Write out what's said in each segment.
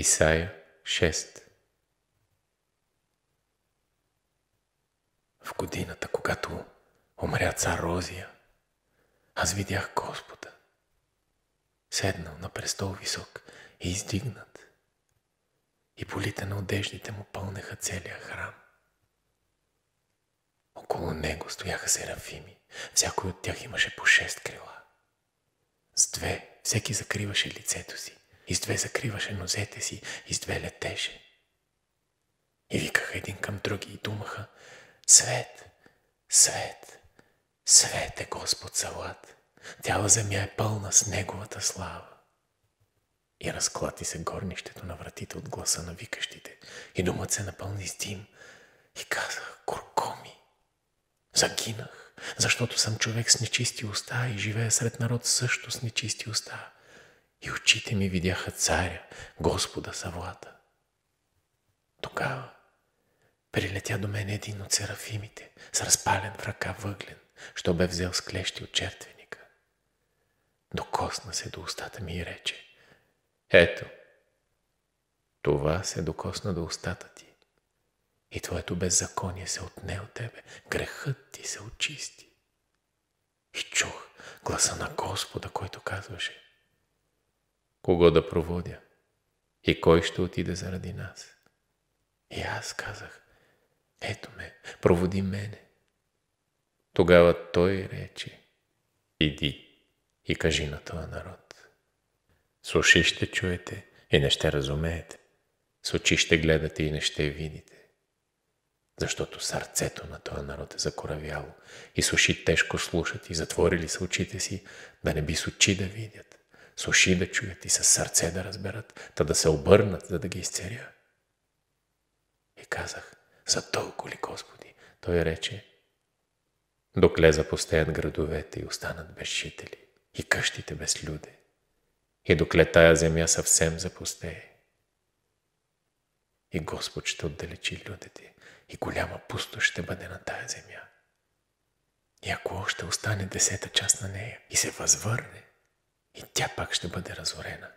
Исаия 6 В годината, когато умря цар Розия, аз видях Господа, седнал на престол висок и издигнат, и полите на одеждите му пълнеха целия храм. Около него стояха серафими, всякой от тях имаше по шест крила. С две всеки закриваше лицето си, и с две закриваше нозете си, и с две летеше. И викаха един към други и думаха, свет, свет, свет е Господ Салат. Цяла земя е пълна с Неговата слава. И разклати се горнището на вратите от гласа на викащите, и думът се напълни с дим, и казах, куркоми, загинах, защото съм човек с нечисти уста и живея сред народ също с нечисти уста и очите ми видяха царя, Господа Савлата. Тогава прилетя до мен един от серафимите с разпален в ръка въглен, що бе взел с клещи от чертвеника. Докосна се до устата ми и рече Ето, това се докосна до устата ти и твоето беззаконие се отне от тебе, грехът ти се очисти. И чух гласа на Господа, който казваше кого да проводя и кой ще отиде заради нас. И аз казах, ето ме, проводи мене. Тогава той рече, иди и кажи на това народ. С уши ще чуете и не ще разумеете. С очи ще гледате и не ще видите. Защото сърцето на този народ е закоравяло и с уши тежко слушат и затворили са очите си, да не би с очи да видят с уши да чуят и с сърце да разберат, та да се обърнат, за да ги изцеря. И казах, за толкова ли, Господи? Той рече, докле запостеят градовете и останат без жители, и къщите без люди, и докле тая земя съвсем запостее, И Господ ще отдалечи людите, и голяма пусто ще бъде на тая земя. И ако още остане десета част на нея и се възвърне, и тя пак ще бъде разорена.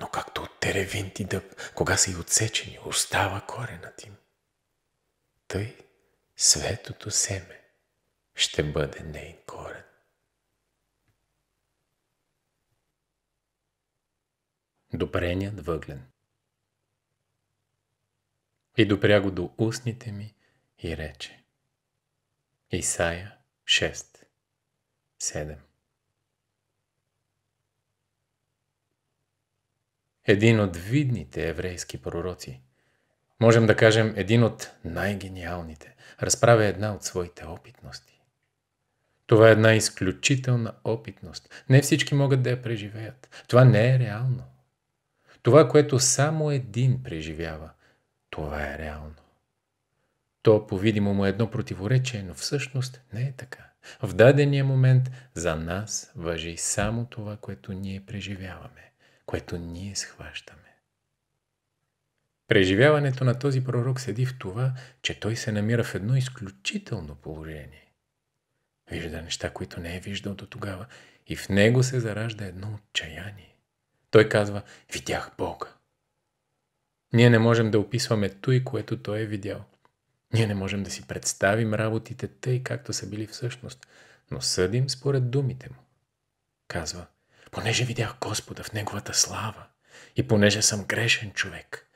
Но както от теревин ти дъб, кога са и отсечени, остава коренът им. Тъй светото семе ще бъде нейн корен. Добреният въглен И допря го до устните ми и рече Исаия 6 7 един от видните еврейски пророци. Можем да кажем един от най-гениалните. Разправя една от своите опитности. Това е една изключителна опитност. Не всички могат да я преживеят. Това не е реално. Това, което само един преживява, това е реално. То, по-видимо, му е едно противоречие, но всъщност не е така. В дадения момент за нас въжи само това, което ние преживяваме което ние схващаме. Преживяването на този пророк седи в това, че той се намира в едно изключително положение. Вижда неща, които не е виждал до тогава и в него се заражда едно отчаяние. Той казва, видях Бога. Ние не можем да описваме той, което той е видял. Ние не можем да си представим работите тъй, както са били всъщност, но съдим според думите му. Казва, понеже видях Господа в Неговата слава и понеже съм грешен човек,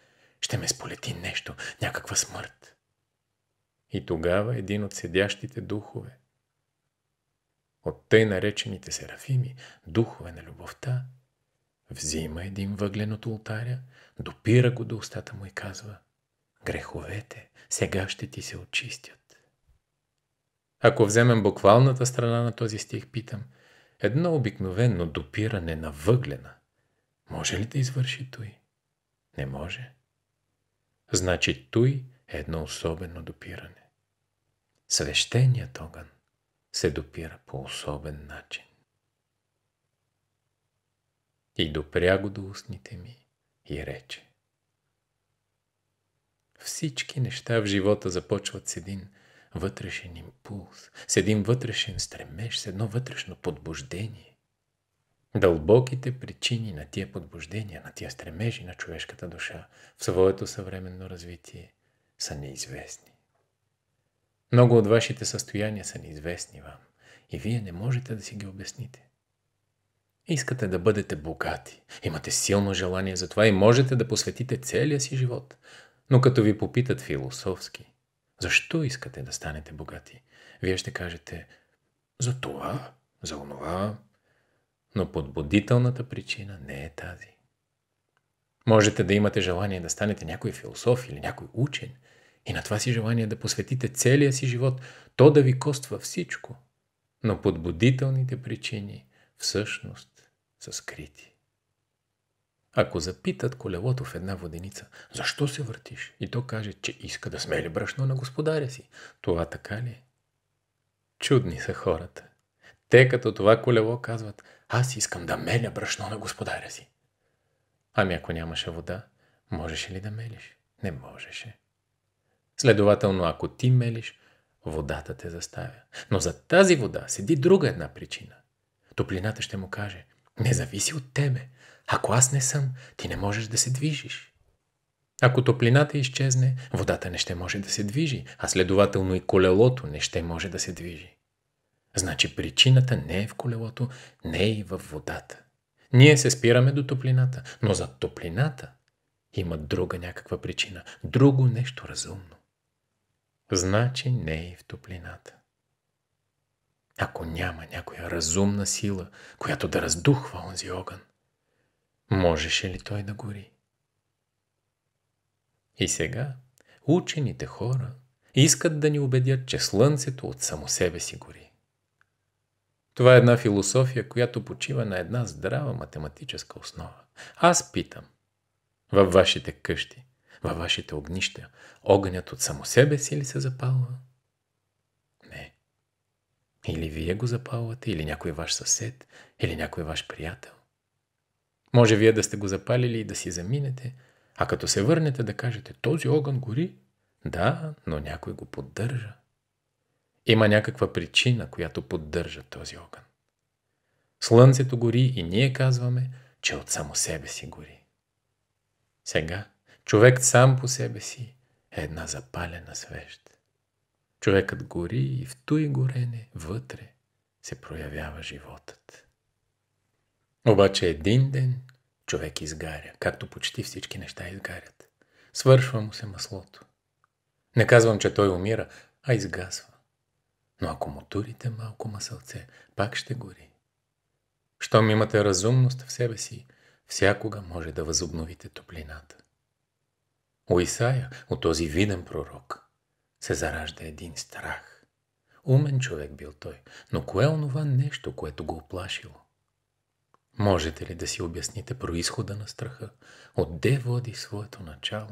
ще ме сполети нещо, някаква смърт. И тогава един от седящите духове, от тъй наречените серафими, духове на любовта, взима един въглен от ултаря, допира го до устата му и казва «Греховете сега ще ти се очистят». Ако вземем буквалната страна на този стих, питам – Едно обикновено допиране на въглена може ли да извърши той? Не може. Значи той е едно особено допиране. Свещеният огън се допира по особен начин. И допря го до устните ми и рече. Всички неща в живота започват с един – вътрешен импулс, с един вътрешен стремеж, с едно вътрешно подбуждение. Дълбоките причини на тия подбуждения, на тия стремежи на човешката душа в своето съвременно развитие са неизвестни. Много от вашите състояния са неизвестни вам и вие не можете да си ги обясните. Искате да бъдете богати, имате силно желание за това и можете да посветите целия си живот. Но като ви попитат философски, защо искате да станете богати? Вие ще кажете за това, за онова, но подбудителната причина не е тази. Можете да имате желание да станете някой философ или някой учен и на това си желание да посветите целия си живот, то да ви коства всичко. Но подбудителните причини всъщност са скрити. Ако запитат колелото в една воденица, защо се въртиш? И то каже, че иска да смели брашно на господаря си. Това така ли е? Чудни са хората. Те като това колело казват, аз искам да меля брашно на господаря си. Ами ако нямаше вода, можеше ли да мелиш? Не можеше. Следователно, ако ти мелиш, водата те заставя. Но за тази вода седи друга една причина. Топлината ще му каже, не зависи от тебе. Ако аз не съм, ти не можеш да се движиш. Ако топлината изчезне, водата не ще може да се движи, а следователно и колелото не ще може да се движи. Значи причината не е в колелото, не е и в водата. Ние се спираме до топлината, но за топлината има друга някаква причина, друго нещо разумно. Значи не е и в топлината ако няма някоя разумна сила, която да раздухва онзи огън? Можеше ли той да гори? И сега учените хора искат да ни убедят, че слънцето от само себе си гори. Това е една философия, която почива на една здрава математическа основа. Аз питам, във вашите къщи, във вашите огнища, огънят от само себе си ли се запалва? Или вие го запалвате, или някой е ваш съсед, или някой е ваш приятел. Може вие да сте го запалили и да си заминете, а като се върнете да кажете, този огън гори, да, но някой го поддържа. Има някаква причина, която поддържа този огън. Слънцето гори и ние казваме, че от само себе си гори. Сега човек сам по себе си е една запалена свещ. Човекът гори и в той горене вътре се проявява животът. Обаче един ден човек изгаря, както почти всички неща изгарят. Свършва му се маслото. Не казвам, че той умира, а изгасва. Но ако му турите малко масълце, пак ще гори. Щом имате разумност в себе си, всякога може да възобновите топлината. У Исаия, от този виден пророк – се заражда един страх. Умен човек бил той, но кое е онова нещо, което го оплашило? Можете ли да си обясните происхода на страха? Отде води своето начало?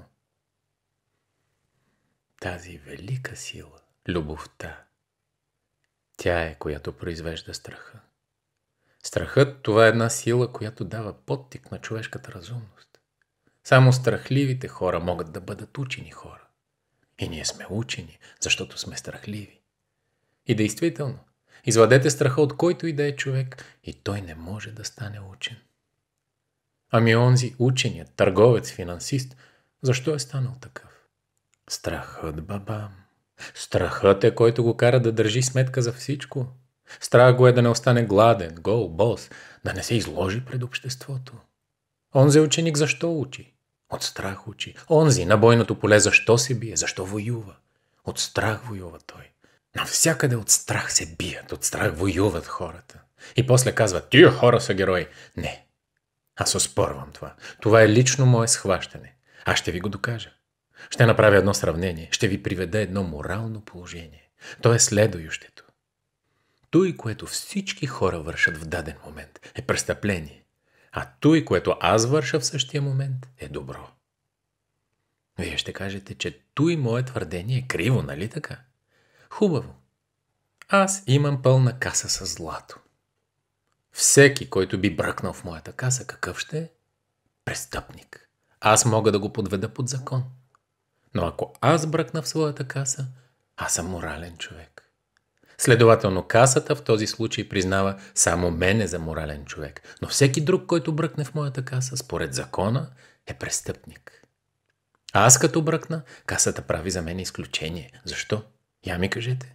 Тази велика сила, любовта, тя е, която произвежда страха. Страхът – това е една сила, която дава подтик на човешката разумност. Само страхливите хора могат да бъдат учени хора. И е, ние сме учени, защото сме страхливи. И действително, извадете страха от който и да е човек и той не може да стане учен. Ами онзи ученият, търговец, финансист, защо е станал такъв? Страхът, бабам. Страхът е, който го кара да държи сметка за всичко. Страх го е да не остане гладен, гол, бос, да не се изложи пред обществото. Онзи ученик защо учи? От страх учи. Онзи на бойното поле защо се бие, защо воюва? От страх воюва той. Навсякъде от страх се бият, от страх воюват хората. И после казват, тия хора са герои. Не, аз оспорвам това. Това е лично мое схващане. Аз ще ви го докажа. Ще направя едно сравнение, ще ви приведа едно морално положение. То е следующето. Той, което всички хора вършат в даден момент, е престъпление. А той, което аз върша в същия момент, е добро. Вие ще кажете, че той мое твърдение е криво, нали така? Хубаво. Аз имам пълна каса с злато. Всеки, който би бръкнал в моята каса, какъв ще е? Престъпник. Аз мога да го подведа под закон. Но ако аз бръкна в своята каса, аз съм морален човек. Следователно касата в този случай признава само мене за морален човек, но всеки друг, който бръкне в моята каса, според закона, е престъпник. А аз като бръкна, касата прави за мен изключение. Защо? Я ми кажете.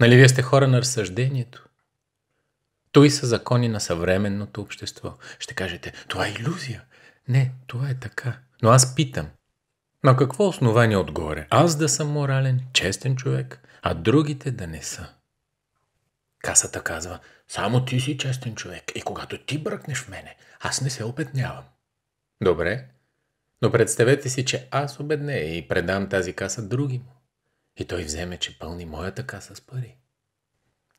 Нали вие сте хора на разсъждението? Той са закони на съвременното общество. Ще кажете, това е иллюзия. Не, това е така. Но аз питам, на какво основание отгоре? Аз да съм морален, честен човек, а другите да не са. Касата казва, само ти си честен човек и когато ти бръкнеш в мене, аз не се обеднявам. Добре, но представете си, че аз обедне и предам тази каса други му. И той вземе, че пълни моята каса с пари.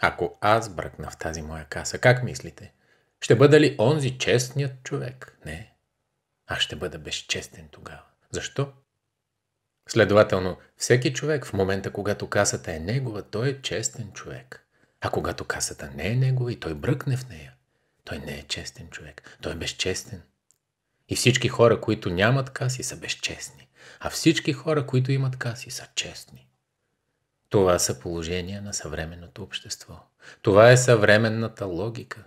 Ако аз бръкна в тази моя каса, как мислите? Ще бъда ли онзи честният човек? Не. Аз ще бъда безчестен тогава. Защо? Следователно, всеки човек в момента, когато касата е негова, той е честен човек. А когато касата не е негова и той бръкне в нея, той не е честен човек, той е безчестен. И всички хора, които нямат каси, са безчестни, а всички хора, които имат каси, са честни. Това са положения на съвременното общество. Това е съвременната логика.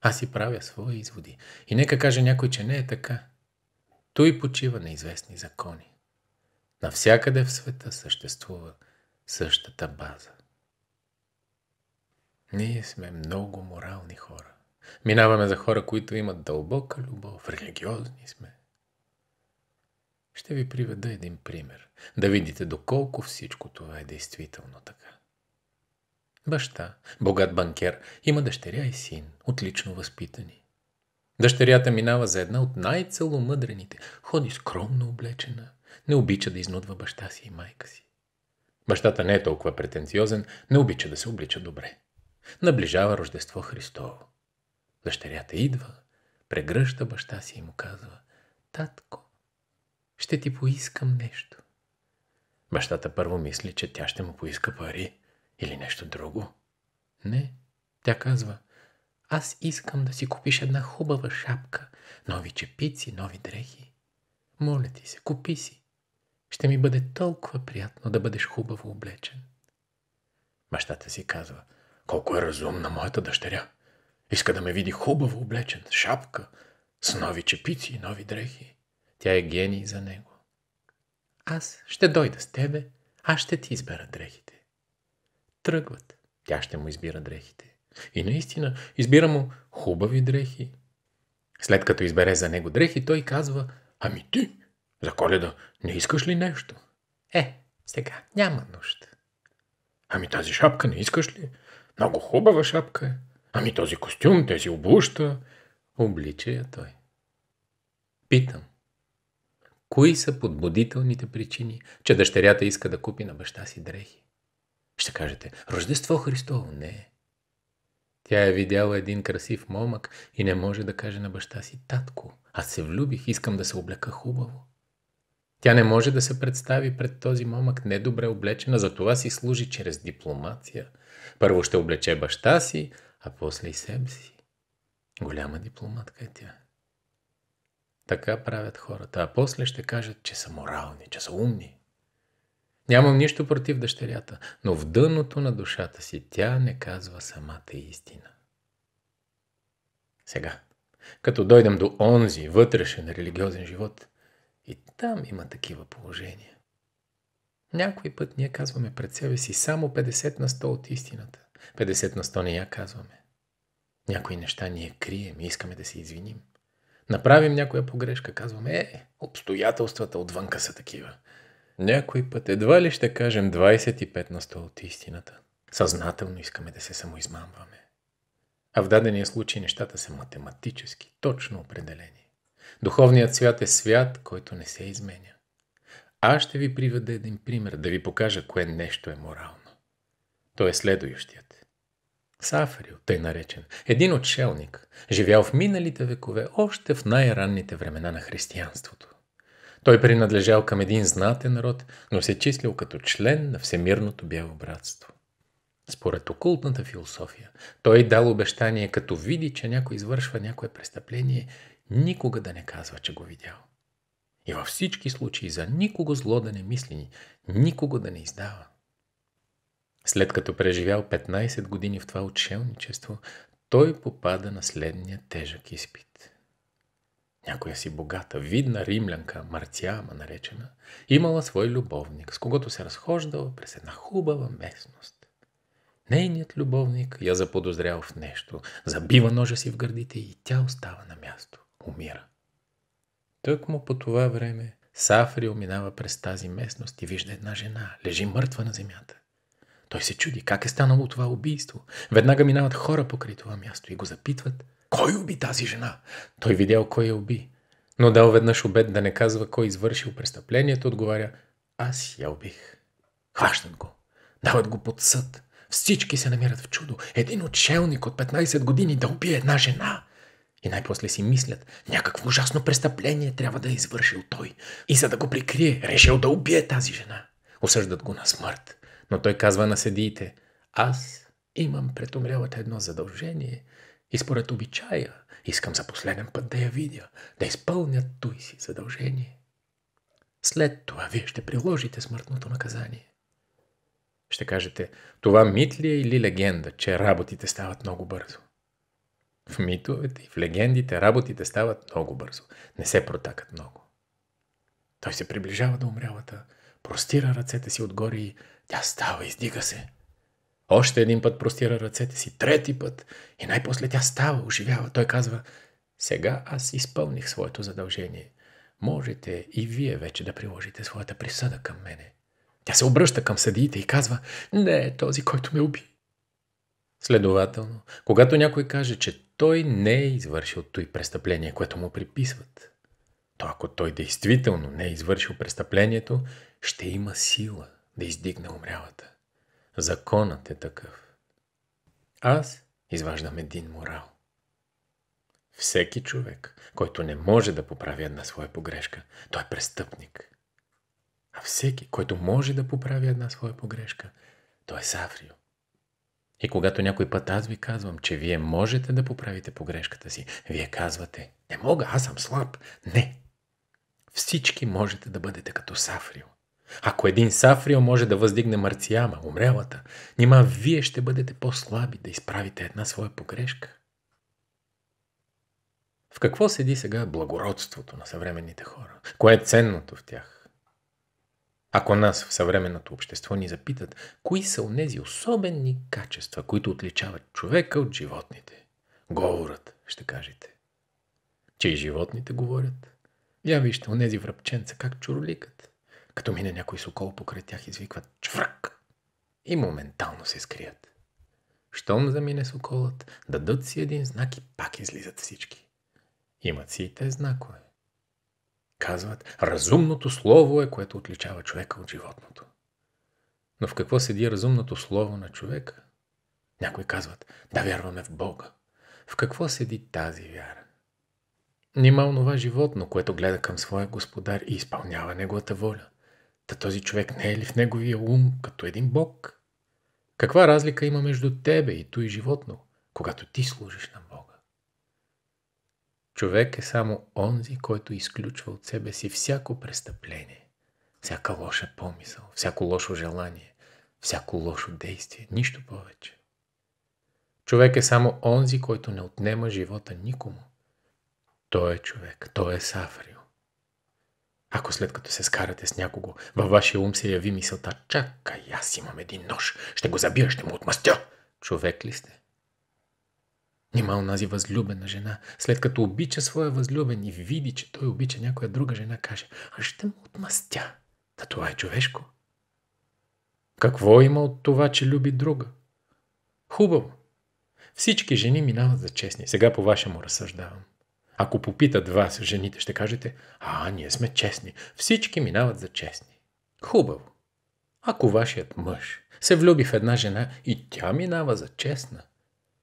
Аз си правя свои изводи. И нека каже някой, че не е така. Той почива на известни закони. Навсякъде в света съществува същата база. Ние сме много морални хора. Минаваме за хора, които имат дълбока любов, религиозни сме. Ще ви приведа един пример, да видите доколко всичко това е действително така. Баща, богат банкер, има дъщеря и син, отлично възпитани. Дъщерята минава за една от най-целомъдрените, ходи скромно облечена, не обича да изнудва баща си и майка си. Бащата не е толкова претенциозен, не обича да се облича добре. Наближава Рождество Христово. Дъщерята идва, прегръща баща си и му казва «Татко, ще ти поискам нещо». Бащата първо мисли, че тя ще му поиска пари или нещо друго. Не, тя казва «Аз искам да си купиш една хубава шапка, нови чепици, нови дрехи. Моля ти се, купи си. Ще ми бъде толкова приятно да бъдеш хубаво облечен». Бащата си казва – колко е разумна моята дъщеря. Иска да ме види хубаво облечен, с шапка, с нови чепици и нови дрехи. Тя е гений за него. Аз ще дойда с тебе, аз ще ти избера дрехите. Тръгват. Тя ще му избира дрехите. И наистина, избира му хубави дрехи. След като избере за него дрехи, той казва, ами ти, за коледа не искаш ли нещо? Е, сега няма нужда. Ами тази шапка не искаш ли? Много хубава шапка е. Ами този костюм, тези обуща. Облича я той. Питам. Кои са подбудителните причини, че дъщерята иска да купи на баща си дрехи? Ще кажете, Рождество Христово не Тя е видяла един красив момък и не може да каже на баща си, татко, аз се влюбих, искам да се облека хубаво. Тя не може да се представи пред този момък недобре облечена, затова си служи чрез дипломация. Първо ще облече баща си, а после и себе си. Голяма дипломатка е тя. Така правят хората, а после ще кажат, че са морални, че са умни. Нямам нищо против дъщерята, но в дъното на душата си тя не казва самата истина. Сега, като дойдем до онзи вътрешен религиозен живот, там има такива положения. Някой път ние казваме пред себе си само 50 на 100 от истината. 50 на 100 не я казваме. Някои неща ние крием и искаме да се извиним. Направим някоя погрешка, казваме, е, обстоятелствата отвънка са такива. Някой път едва ли ще кажем 25 на 100 от истината. Съзнателно искаме да се самоизмамваме. А в дадения случай нещата са математически, точно определени. Духовният свят е свят, който не се изменя. Аз ще ви приведа един пример, да ви покажа кое нещо е морално. Той е следующият. Сафарил, тъй наречен, един отшелник, живял в миналите векове, още в най-ранните времена на християнството. Той принадлежал към един знатен народ, но се числил като член на Всемирното бяло братство. Според окултната философия, той дал обещание, като види, че някой извършва някое престъпление – никога да не казва, че го видял. И във всички случаи за никого зло да не мисли, никого да не издава. След като преживял 15 години в това отшелничество, той попада на следния тежък изпит. Някоя си богата, видна римлянка, Марциама наречена, имала свой любовник, с когото се разхождала през една хубава местност. Нейният любовник я заподозрял в нещо, забива ножа си в гърдите и тя остава на място умира. Тъкмо по това време Сафри оминава през тази местност и вижда една жена, лежи мъртва на земята. Той се чуди как е станало това убийство. Веднага минават хора покрай това място и го запитват кой уби тази жена? Той видял кой я уби. Но дал веднъж обед да не казва кой извършил престъплението, отговаря аз я убих. Хващат го. Дават го под съд. Всички се намират в чудо. Един отшелник от 15 години да убие една жена. И най-после си мислят, някакво ужасно престъпление трябва да е извършил той. И за да го прикрие, решил да убие тази жена. Осъждат го на смърт. Но той казва на седиите, аз имам пред умрялата едно задължение и според обичая искам за последен път да я видя, да изпълня той си задължение. След това вие ще приложите смъртното наказание. Ще кажете, това мит ли е или легенда, че работите стават много бързо? В митовете и в легендите работите стават много бързо. Не се протакат много. Той се приближава до умрялата, простира ръцете си отгоре и тя става, издига се. Още един път простира ръцете си, трети път и най-после тя става, оживява. Той казва, сега аз изпълних своето задължение. Можете и вие вече да приложите своята присъда към мене. Тя се обръща към съдиите и казва, не е този, който ме уби. Следователно, когато някой каже, че той не е извършил той престъпление, което му приписват. То ако той действително не е извършил престъплението, ще има сила да издигне умрялата. Законът е такъв. Аз изваждам един морал. Всеки човек, който не може да поправи една своя погрешка, той е престъпник. А всеки, който може да поправи една своя погрешка, той е сафрио. И когато някой път аз ви казвам, че вие можете да поправите погрешката си, вие казвате, не мога, аз съм слаб. Не. Всички можете да бъдете като Сафрио. Ако един Сафрио може да въздигне Марцияма, умрялата, нима вие ще бъдете по-слаби да изправите една своя погрешка. В какво седи сега благородството на съвременните хора? Кое е ценното в тях? Ако нас в съвременното общество ни запитат, кои са онези особени качества, които отличават човека от животните? Говорът, ще кажете. Че и животните говорят. Я вижте, онези връбченца как чурликат. Като мине някой сокол покрай тях, извикват чврък и моментално се скрият. Щом замине соколът, дадат си един знак и пак излизат всички. Имат си и те знакове. Казват, разумното слово е, което отличава човека от животното. Но в какво седи разумното слово на човека? Някои казват, да вярваме в Бога. В какво седи тази вяра? Нима онова животно, което гледа към своя господар и изпълнява неговата воля. Та този човек не е ли в неговия ум като един бог? Каква разлика има между тебе и той животно, когато ти служиш на Човек е само онзи, който изключва от себе си всяко престъпление, всяка лоша помисъл, всяко лошо желание, всяко лошо действие, нищо повече. Човек е само онзи, който не отнема живота никому. Той е човек, той е Сафрио. Ако след като се скарате с някого, във вашия ум се яви мисълта, чакай, аз имам един нож, ще го забия, ще му отмъстя. Човек ли сте? Нима онази възлюбена жена, след като обича своя възлюбен и види, че той обича някоя друга жена, каже, Аз ще му отмъстя. Та това е човешко. Какво има от това, че люби друга? Хубаво. Всички жени минават за честни. Сега по-вашему разсъждавам. Ако попитат вас, жените, ще кажете, а, ние сме честни. Всички минават за честни. Хубаво. Ако вашият мъж се влюби в една жена и тя минава за честна,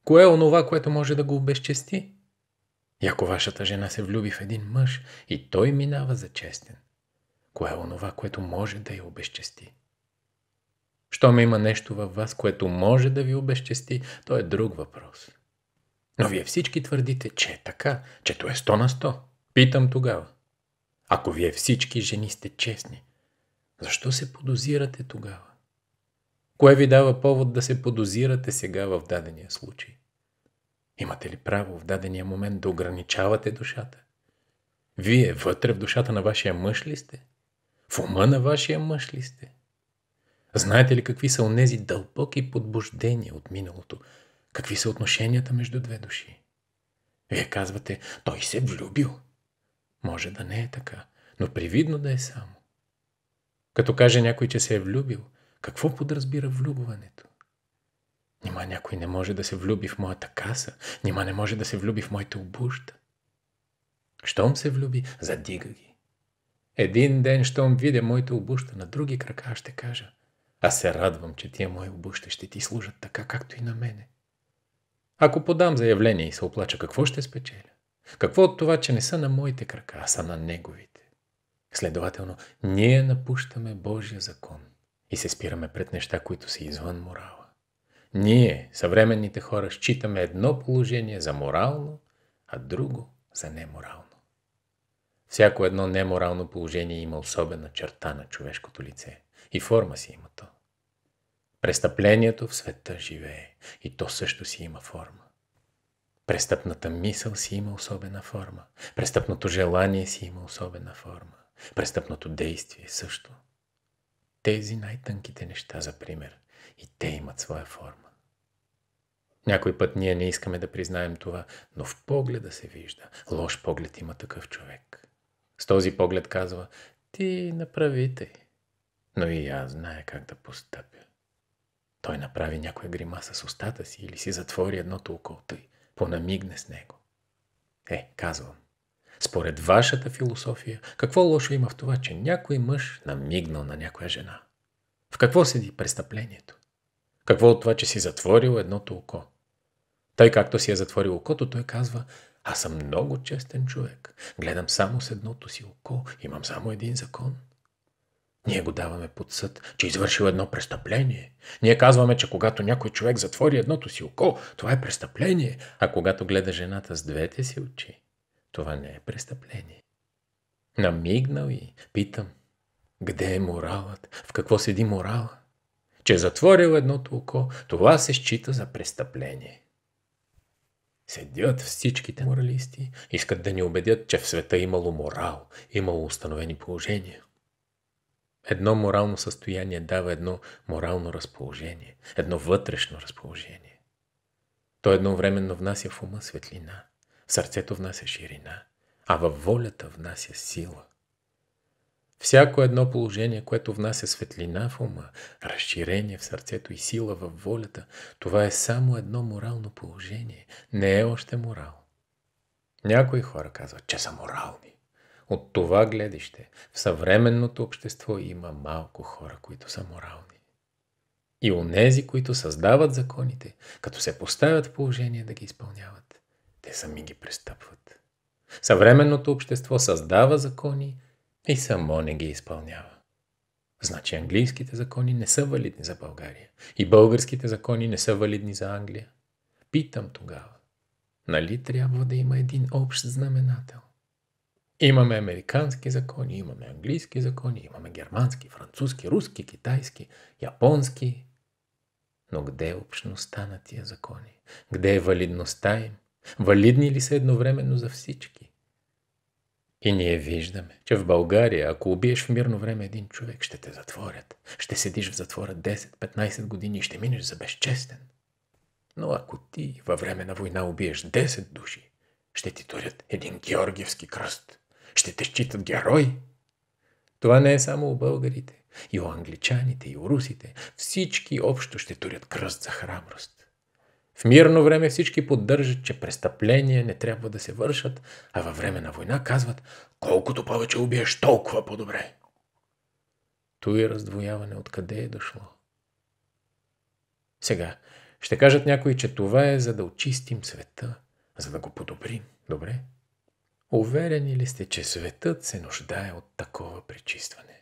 Кое е онова, което може да го обезчести? И ако вашата жена се влюби в един мъж и той минава за честен, кое е онова, което може да я обезчести? Щом има нещо във вас, което може да ви обезчести, то е друг въпрос. Но вие всички твърдите, че е така, че то е 100 на 100. Питам тогава. Ако вие всички жени сте честни, защо се подозирате тогава? Кое ви дава повод да се подозирате сега в дадения случай? Имате ли право в дадения момент да ограничавате душата? Вие вътре в душата на вашия мъж ли сте? В ума на вашия мъж ли сте? Знаете ли какви са онези дълбоки подбуждения от миналото? Какви са отношенията между две души? Вие казвате, той се влюбил. Може да не е така, но привидно да е само. Като каже някой, че се е влюбил, какво подразбира влюбването? Нима някой не може да се влюби в моята каса? Нима не може да се влюби в моите обуща? Щом се влюби, задига ги. Един ден, щом видя моите обуща на други крака, ще кажа. Аз се радвам, че тия мои обуща ще ти служат така, както и на мене. Ако подам заявление и се оплача, какво ще спечеля? Какво от това, че не са на моите крака, а са на неговите? Следователно, ние напущаме Божия закон и се спираме пред неща, които са извън морала. Ние, съвременните хора, считаме едно положение за морално, а друго за неморално. Всяко едно неморално положение има особена черта на човешкото лице и форма си има то. Престъплението в света живее и то също си има форма. Престъпната мисъл си има особена форма. Престъпното желание си има особена форма. Престъпното действие също. Тези най-тънките неща, за пример, и те имат своя форма. Някой път ние не искаме да признаем това, но в погледа се вижда. Лош поглед има такъв човек. С този поглед казва, ти направите. Но и аз знае как да постъпя. Той направи някоя гримаса с устата си или си затвори едното око, тъй понамигне с него. Е, казвам, според вашата философия, какво лошо има в това, че някой мъж намигнал на някоя жена? В какво седи престъплението? Какво от това, че си затворил едното око? Тъй както си е затворил окото, той казва, аз съм много честен човек. Гледам само с едното си око. Имам само един закон. Ние го даваме под съд, че е извършил едно престъпление. Ние казваме, че когато някой човек затвори едното си око, това е престъпление, а когато гледа жената с двете си очи, това не е престъпление. Намигнал и питам, къде е моралът? В какво седи морала? че е затворил едното око, това се счита за престъпление. Седят всичките моралисти, искат да ни убедят, че в света е имало морал, имало установени положения. Едно морално състояние дава едно морално разположение, едно вътрешно разположение. То едновременно внася в ума светлина, в сърцето внася ширина, а във волята внася сила. Всяко едно положение, което внася светлина в ума, разширение в сърцето и сила в волята, това е само едно морално положение, не е още морал. Някои хора казват, че са морални. От това гледище в съвременното общество има малко хора, които са морални. И онези, които създават законите, като се поставят в положение да ги изпълняват, те сами ги престъпват. Съвременното общество създава закони, и само не ги изпълнява. Значи английските закони не са валидни за България. И българските закони не са валидни за Англия. Питам тогава. Нали трябва да има един общ знаменател? Имаме американски закони, имаме английски закони, имаме германски, французски, руски, китайски, японски. Но къде е общността на тия закони? Къде е валидността им? Валидни ли са едновременно за всички? И ние виждаме, че в България, ако убиеш в мирно време един човек, ще те затворят. Ще седиш в затвора 10-15 години и ще минеш за безчестен. Но ако ти във време на война убиеш 10 души, ще ти турят един георгиевски кръст. Ще те считат герой. Това не е само у българите. И у англичаните, и у русите. Всички общо ще турят кръст за храброст. В мирно време всички поддържат, че престъпления не трябва да се вършат, а във време на война казват колкото повече убиеш, толкова по-добре. Той раздвояване откъде е дошло? Сега, ще кажат някои, че това е за да очистим света, за да го подобрим. Добре? Уверени ли сте, че светът се нуждае от такова пречистване?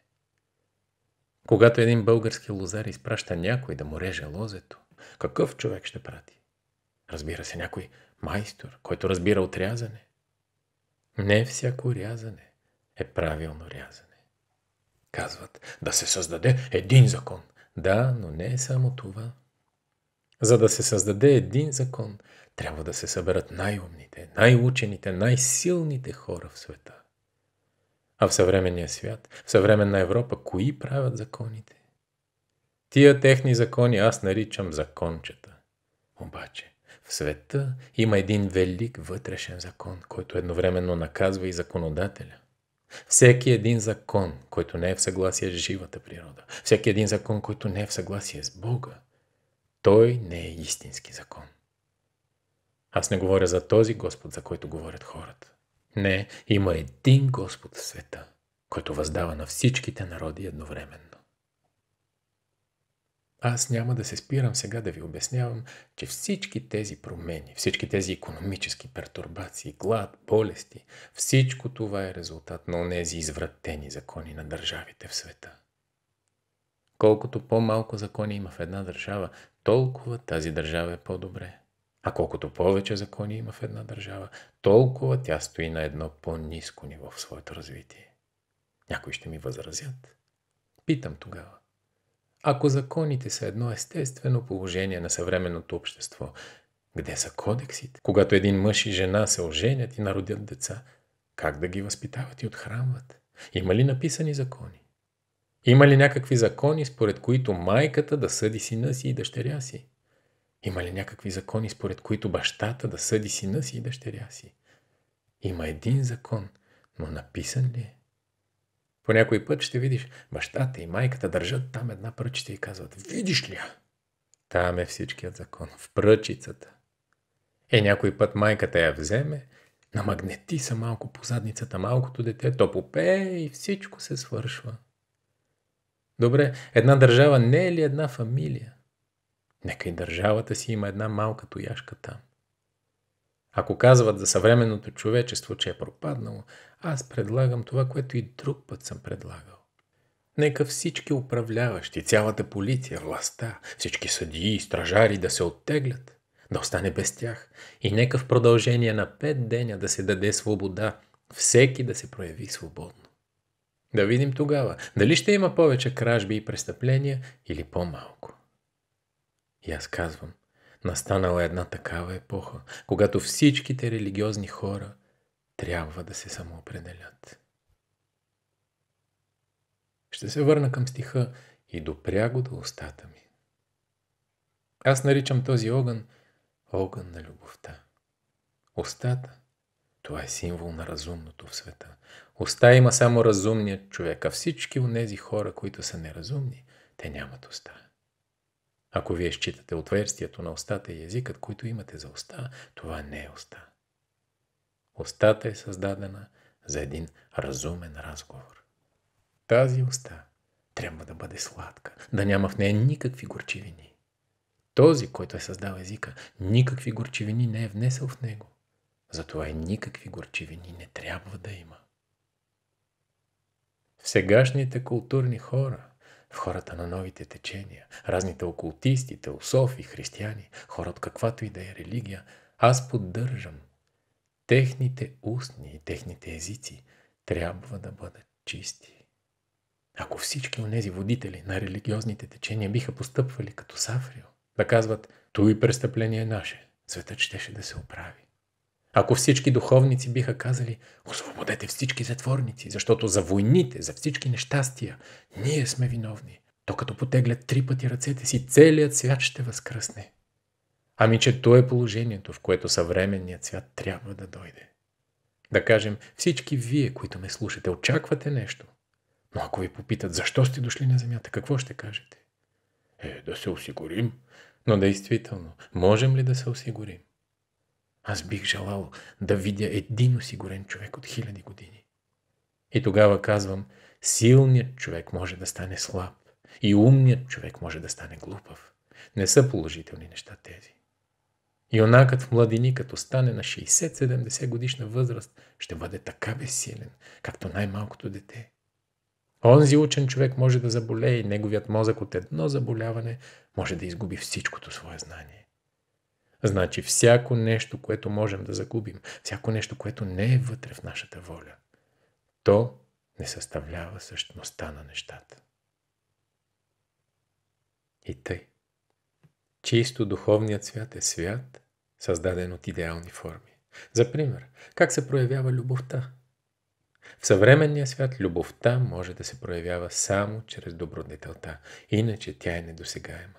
Когато един български лозар изпраща някой да му реже лозето, какъв човек ще прати? Разбира се, някой майстор, който разбира отрязане. Не всяко рязане е правилно рязане. Казват да се създаде един закон. Да, но не е само това. За да се създаде един закон, трябва да се съберат най-умните, най-учените, най-силните хора в света. А в съвременния свят, в съвременна Европа, кои правят законите? Тия техни закони аз наричам закончета. Обаче, в света има един велик вътрешен закон, който едновременно наказва и законодателя. Всеки един закон, който не е в съгласие с живата природа, всеки един закон, който не е в съгласие с Бога, той не е истински закон. Аз не говоря за този Господ, за който говорят хората. Не, има един Господ в света, който въздава на всичките народи едновременно. Аз няма да се спирам сега да ви обяснявам, че всички тези промени, всички тези економически пертурбации, глад, болести, всичко това е резултат на онези извратени закони на държавите в света. Колкото по-малко закони има в една държава, толкова тази държава е по-добре. А колкото повече закони има в една държава, толкова тя стои на едно по-низко ниво в своето развитие. Някои ще ми възразят. Питам тогава. Ако законите са едно естествено положение на съвременното общество, къде са кодексите? Когато един мъж и жена се оженят и народят деца, как да ги възпитават и отхранват? Има ли написани закони? Има ли някакви закони, според които майката да съди сина си и дъщеря си? Има ли някакви закони, според които бащата да съди сина си и дъщеря си? Има един закон, но написан ли е? По някой път ще видиш, бащата и майката държат там една пръчица и казват, видиш ли я? Там е всичкият закон, в пръчицата. Е, някой път майката я вземе, намагнети са малко по задницата малкото дете, то попее и всичко се свършва. Добре, една държава не е ли една фамилия? Нека и държавата си има една малка тояшка там. Ако казват за съвременното човечество, че е пропаднало, аз предлагам това, което и друг път съм предлагал. Нека всички управляващи, цялата полиция, властта, всички съдии и стражари да се оттеглят, да остане без тях и нека в продължение на пет деня да се даде свобода, всеки да се прояви свободно. Да видим тогава, дали ще има повече кражби и престъпления или по-малко. И аз казвам – Настанала една такава епоха, когато всичките религиозни хора трябва да се самоопределят. Ще се върна към стиха и допря го до устата ми. Аз наричам този огън огън на любовта. Остата – това е символ на разумното в света. Оста има само разумният човек, а всички от тези хора, които са неразумни, те нямат уста. Ако вие считате отверстието на устата и езикът, които имате за уста, това не е уста. Остата е създадена за един разумен разговор. Тази уста трябва да бъде сладка, да няма в нея никакви горчивини. Този, който е създал езика, никакви горчивини не е внесъл в него. Затова и никакви горчивини не трябва да има. В сегашните културни хора – в хората на новите течения, разните окултисти, теософи, християни, хора от каквато и да е религия, аз поддържам. Техните устни и техните езици трябва да бъдат чисти. Ако всички от тези водители на религиозните течения биха постъпвали като Сафрио, да казват, Той престъпление е наше, светът щеше да се оправи. Ако всички духовници биха казали, освободете всички затворници, защото за войните, за всички нещастия, ние сме виновни, то като потеглят три пъти ръцете си, целият свят ще възкръсне. Ами че то е положението, в което съвременният свят трябва да дойде. Да кажем, всички вие, които ме слушате, очаквате нещо. Но ако ви попитат, защо сте дошли на земята, какво ще кажете? Е, да се осигурим. Но действително, можем ли да се осигурим? Аз бих желал да видя един осигурен човек от хиляди години. И тогава казвам, силният човек може да стане слаб и умният човек може да стане глупав. Не са положителни неща тези. Юнакът в младини, като стане на 60-70 годишна възраст, ще бъде така безсилен, както най-малкото дете. Онзи учен човек може да заболее и неговият мозък от едно заболяване може да изгуби всичкото свое знание. Значи всяко нещо, което можем да загубим, всяко нещо, което не е вътре в нашата воля, то не съставлява същността на нещата. И тъй. Чисто духовният свят е свят, създаден от идеални форми. За пример, как се проявява любовта? В съвременния свят любовта може да се проявява само чрез добродетелта, иначе тя е недосегаема.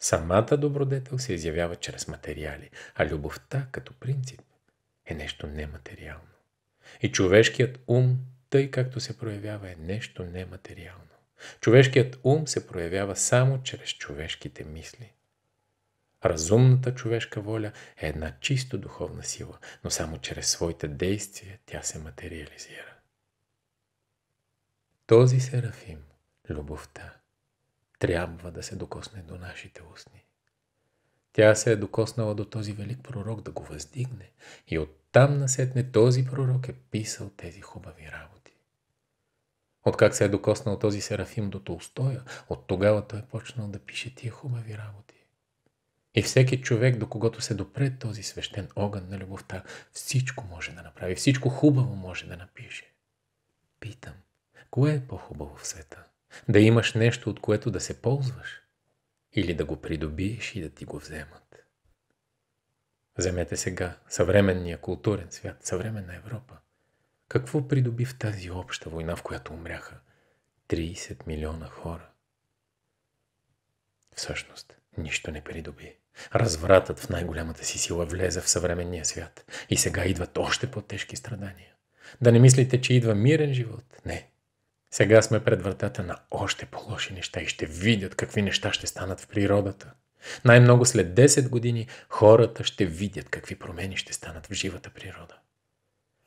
Самата добродетел се изявява чрез материали, а любовта като принцип е нещо нематериално. И човешкият ум, тъй както се проявява, е нещо нематериално. Човешкият ум се проявява само чрез човешките мисли. Разумната човешка воля е една чисто духовна сила, но само чрез своите действия тя се материализира. Този Серафим, любовта, трябва да се докосне до нашите устни. Тя се е докоснала до този велик пророк да го въздигне и оттам насетне този пророк е писал тези хубави работи. Откак се е докоснал този Серафим до Толстоя, от тогава той е почнал да пише тия хубави работи. И всеки човек, до когото се допре този свещен огън на любовта, всичко може да направи, всичко хубаво може да напише. Питам, кое е по-хубаво в света? да имаш нещо, от което да се ползваш или да го придобиеш и да ти го вземат. Вземете сега съвременния културен свят, съвременна Европа. Какво придоби в тази обща война, в която умряха 30 милиона хора? Всъщност, нищо не придоби. Развратът в най-голямата си сила влезе в съвременния свят. И сега идват още по-тежки страдания. Да не мислите, че идва мирен живот. Не. Сега сме пред вратата на още по-лоши неща и ще видят какви неща ще станат в природата. Най-много след 10 години хората ще видят какви промени ще станат в живата природа.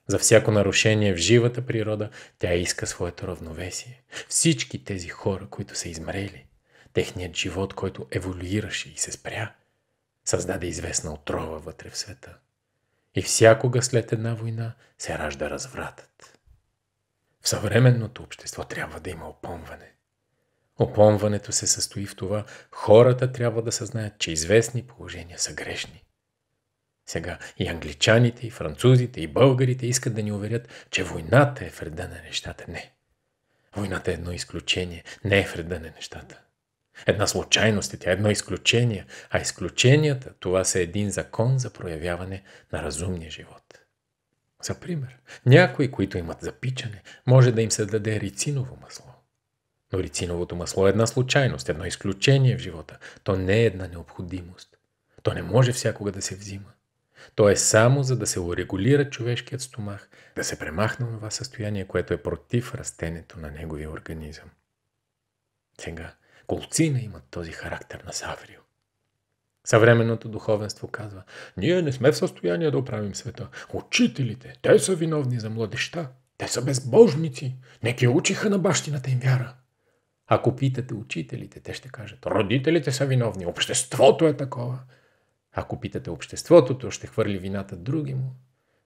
За всяко нарушение в живата природа тя иска своето равновесие. Всички тези хора, които са измрели, техният живот, който еволюираше и се спря, създаде известна отрова вътре в света. И всякога след една война се ражда развратът. В съвременното общество трябва да има опомване. Опомването се състои в това, хората трябва да съзнаят, че известни положения са грешни. Сега и англичаните, и французите, и българите искат да ни уверят, че войната е вреда на нещата. Не. Войната е едно изключение, не е вреда на нещата. Една случайност е тя, едно изключение, а изключенията това са един закон за проявяване на разумния живот. За пример, някои, които имат запичане, може да им се даде рициново масло. Но рициновото масло е една случайност, едно изключение в живота. То не е една необходимост. То не може всякога да се взима. То е само за да се урегулира човешкият стомах, да се премахне това състояние, което е против растението на неговия организъм. Сега, колцина имат този характер на Саврио. Съвременното духовенство казва, ние не сме в състояние да оправим света. Учителите, те са виновни за младеща. Те са безбожници. Неки учиха на бащината им вяра. Ако питате учителите, те ще кажат, родителите са виновни, обществото е такова. Ако питате обществото, то ще хвърли вината други му.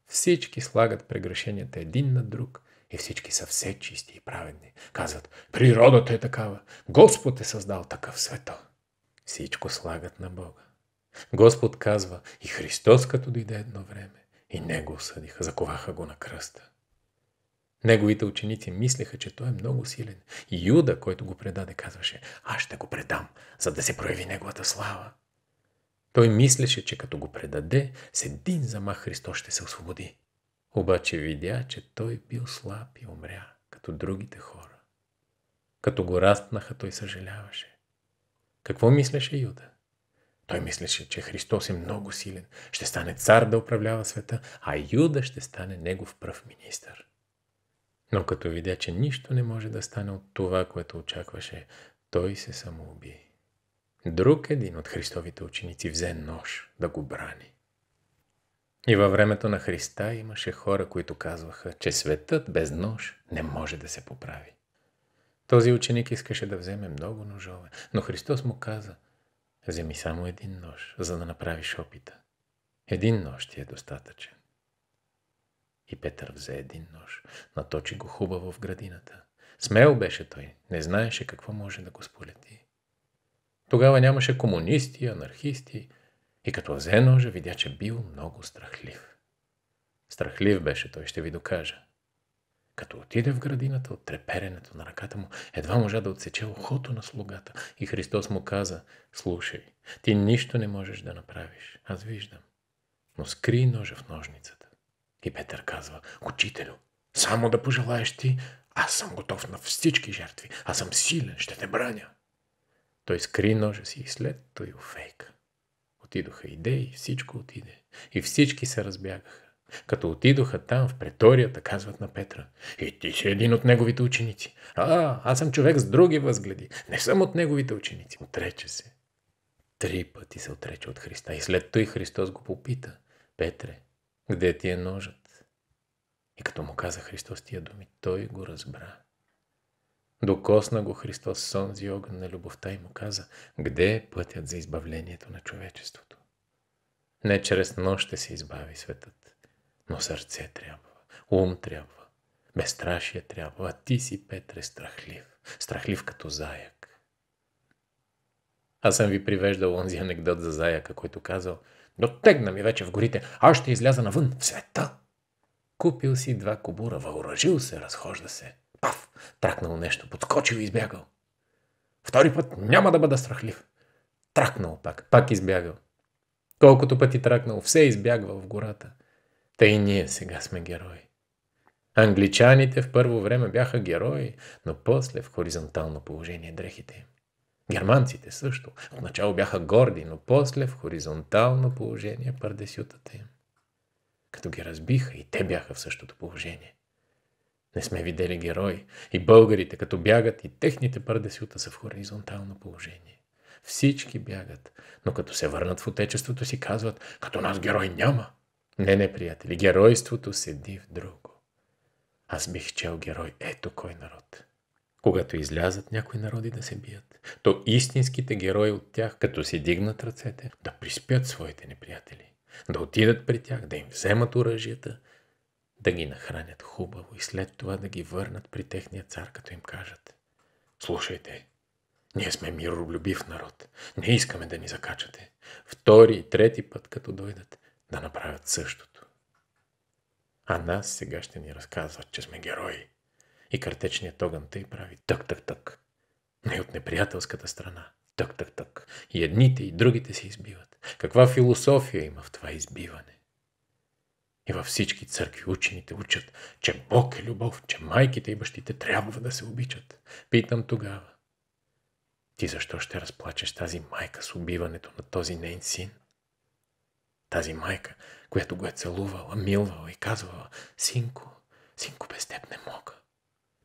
Всички слагат прегрешенията един на друг и всички са все чисти и праведни. Казват, природата е такава, Господ е създал такъв света. Всичко слагат на Бога. Господ казва, и Христос като дойде едно време, и Него осъдиха, заковаха го на кръста. Неговите ученици мислеха, че той е много силен. И Юда, който го предаде, казваше, аз ще го предам, за да се прояви неговата слава. Той мислеше, че като го предаде, с един замах Христос ще се освободи. Обаче видя, че той бил слаб и умря, като другите хора. Като го растнаха, той съжаляваше. Какво мислеше Юда? Той мислеше, че Христос е много силен, ще стане цар да управлява света, а Юда ще стане негов пръв министър. Но като видя, че нищо не може да стане от това, което очакваше, той се самоуби. Друг един от Христовите ученици взе нож да го брани. И във времето на Христа имаше хора, които казваха, че светът без нож не може да се поправи. Този ученик искаше да вземе много ножове, но Христос му каза – Вземи само един нож, за да направиш опита. Един нож ти е достатъчен. И Петър взе един нож, наточи го хубаво в градината. Смел беше той, не знаеше какво може да го сполети. Тогава нямаше комунисти, анархисти и като взе ножа, видя, че бил много страхлив. Страхлив беше той, ще ви докажа. Като отиде в градината, от треперенето на ръката му, едва можа да отсече ухото на слугата. И Христос му каза, слушай, ти нищо не можеш да направиш, аз виждам. Но скри ножа в ножницата. И Петър казва, учителю, само да пожелаеш ти, аз съм готов на всички жертви, аз съм силен, ще те браня. Той скри ножа си и след той офейка. Отидоха идеи, всичко отиде. И всички се разбягаха. Като отидоха там, в преторията, казват на Петра. И «Е, ти си един от неговите ученици. А, аз съм човек с други възгледи. Не съм от неговите ученици. Отрече се. Три пъти се отрече от Христа. И след той Христос го попита. Петре, къде ти е ножът? И като му каза Христос тия думи, той го разбра. Докосна го Христос с огън на любовта и му каза, къде е пътят за избавлението на човечеството? Не чрез нощ ще се избави светът но сърце трябва, ум трябва, безстрашие трябва. А ти си, Петре, страхлив. Страхлив като заяк. Аз съм ви привеждал онзи анекдот за заяка, който казал но тегна ми вече в горите, аз ще изляза навън в света!» Купил си два кобура, въоръжил се, разхожда се. Паф, Тракнал нещо, подскочил и избягал. Втори път няма да бъда страхлив. Тракнал пак, пак избягал. Колкото пъти тракнал, все избягвал в гората. Та и ние сега сме герои. Англичаните в първо време бяха герои, но после в хоризонтално положение дрехите им. Германците също. Отначало бяха горди, но после в хоризонтално положение пардесютата им. Като ги разбиха, и те бяха в същото положение. Не сме видели герои. И българите, като бягат, и техните пардесюта са в хоризонтално положение. Всички бягат, но като се върнат в отечеството си, казват, като нас герой няма – не, не, приятели, геройството седи в друго. Аз бих чел герой ето кой народ. Когато излязат някои народи да се бият, то истинските герои от тях, като си дигнат ръцете, да приспят своите неприятели, да отидат при тях, да им вземат оръжията, да ги нахранят хубаво и след това да ги върнат при техния цар, като им кажат. Слушайте, ние сме миролюбив народ. Не искаме да ни закачате. Втори и трети път, като дойдат, да направят същото. А нас сега ще ни разказват, че сме герои. И картечният огън тъй прави тък-тък-тък. Не от неприятелската страна. Тък-тък-тък. И едните и другите се избиват. Каква философия има в това избиване? И във всички църкви учените учат, че Бог е любов, че майките и бащите трябва да се обичат. Питам тогава, ти защо ще разплачеш тази майка с убиването на този нейн син? тази майка, която го е целувала, милвала и казвала «Синко, синко, без теб не мога.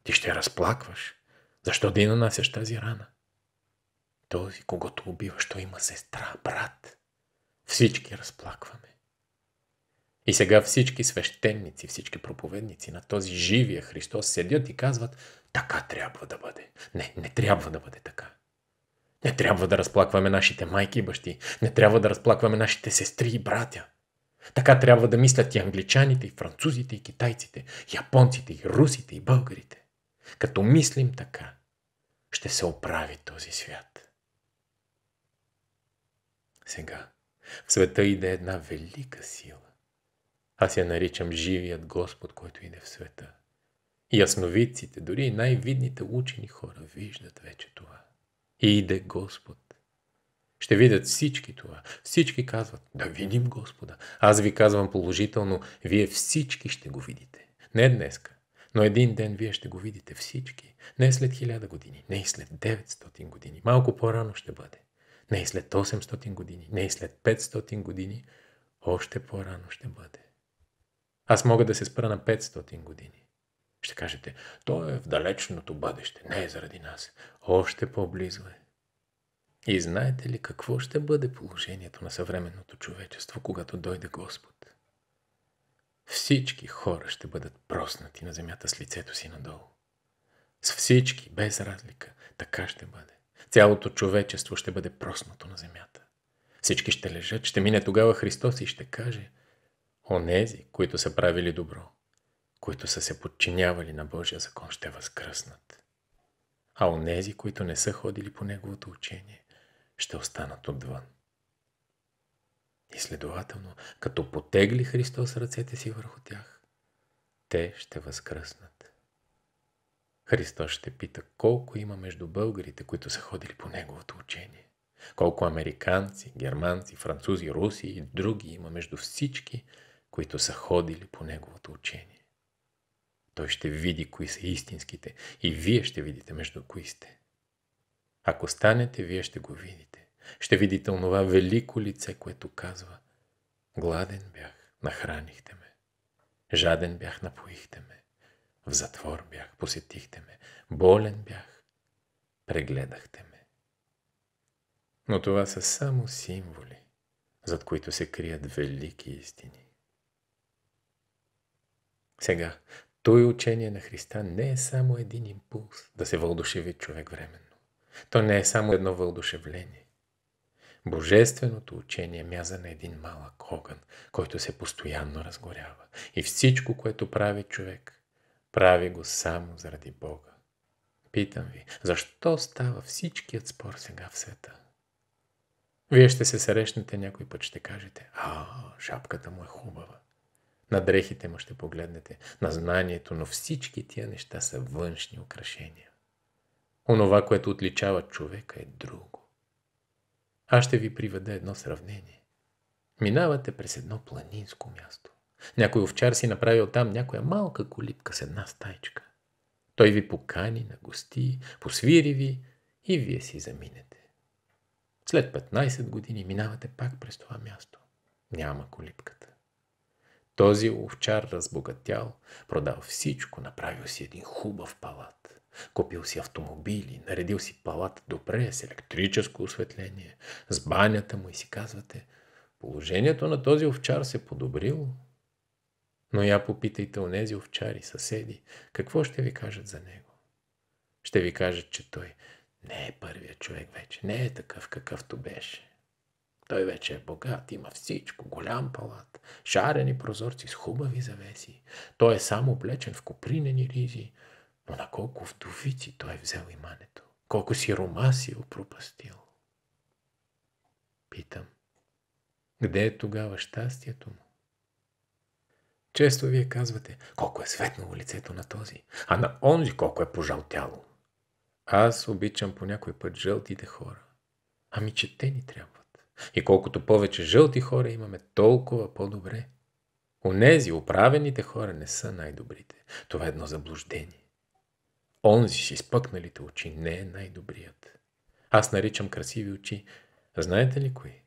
Ти ще разплакваш. Защо да и нанасяш тази рана?» Този, когато убиваш, той има сестра, брат. Всички разплакваме. И сега всички свещеници, всички проповедници на този живия Христос седят и казват, така трябва да бъде. Не, не трябва да бъде така. Не трябва да разплакваме нашите майки и бащи. Не трябва да разплакваме нашите сестри и братя. Така трябва да мислят и англичаните, и французите, и китайците, и японците, и русите, и българите. Като мислим така, ще се оправи този свят. Сега в света иде една велика сила. Аз я наричам живият Господ, който иде в света. Ясновидците, дори и най-видните учени хора виждат вече това. Иде Господ. Ще видят всички това. Всички казват, да видим Господа. Аз ви казвам положително, вие всички ще го видите. Не днеска, но един ден вие ще го видите всички. Не след хиляда години, не и след 900 години. Малко по-рано ще бъде. Не и след 800 години, не и след 500 години. Още по-рано ще бъде. Аз мога да се спра на 500 години. Ще кажете, то е в далечното бъдеще, не е заради нас. Още по-близо е. И знаете ли какво ще бъде положението на съвременното човечество, когато дойде Господ? Всички хора ще бъдат проснати на земята с лицето си надолу. С всички, без разлика, така ще бъде. Цялото човечество ще бъде проснато на земята. Всички ще лежат, ще мине тогава Христос и ще каже – онези, които са правили добро, които са се подчинявали на Божия закон, ще възкръснат. А онези, които не са ходили по Неговото учение, ще останат отвън. И следователно, като потегли Христос ръцете си върху тях, те ще възкръснат. Христос ще пита колко има между българите, които са ходили по Неговото учение. Колко американци, германци, французи, руси и други има между всички, които са ходили по Неговото учение. Той ще види кои са истинските и вие ще видите между кои сте. Ако станете, вие ще го видите. Ще видите онова велико лице, което казва Гладен бях, нахранихте ме. Жаден бях, напоихте ме. В затвор бях, посетихте ме. Болен бях, прегледахте ме. Но това са само символи, зад които се крият велики истини. Сега той учение на Христа не е само един импулс да се вълдушеви човек временно. То не е само едно вълдушевление. Божественото учение мяза на един малък огън, който се постоянно разгорява. И всичко, което прави човек, прави го само заради Бога. Питам ви, защо става всичкият спор сега в света? Вие ще се срещнете някой път, ще кажете, а, шапката му е хубава. На дрехите му ще погледнете, на знанието, но всички тия неща са външни украшения. Онова, което отличава човека е друго. Аз ще ви приведа едно сравнение. Минавате през едно планинско място. Някой овчар си направил там някоя малка колипка с една стайчка. Той ви покани на гости, посвири ви и вие си заминете. След 15 години минавате пак през това място. Няма колипката. Този овчар разбогатял, продал всичко, направил си един хубав палат. Купил си автомобили, наредил си палат добре, с електрическо осветление, с банята му и си казвате, положението на този овчар се подобрило. Но я попитайте у нези овчари, съседи, какво ще ви кажат за него. Ще ви кажат, че той не е първият човек вече, не е такъв какъвто беше. Той вече е богат, има всичко, голям палат, шарени прозорци с хубави завеси. Той е само облечен в копринени ризи, но на колко вдовици той е взел имането, колко си рома си е опропастил. Питам, къде е тогава щастието му? Често вие казвате, колко е светнало лицето на този, а на онзи колко е пожалтяло. Аз обичам по някой път жълтите хора. Ами че те ни трябва. И колкото повече жълти хора имаме, толкова по-добре. Онези, оправените хора не са най-добрите. Това е едно заблуждение. Онзи с изпъкналите очи не е най-добрият. Аз наричам красиви очи. Знаете ли кои?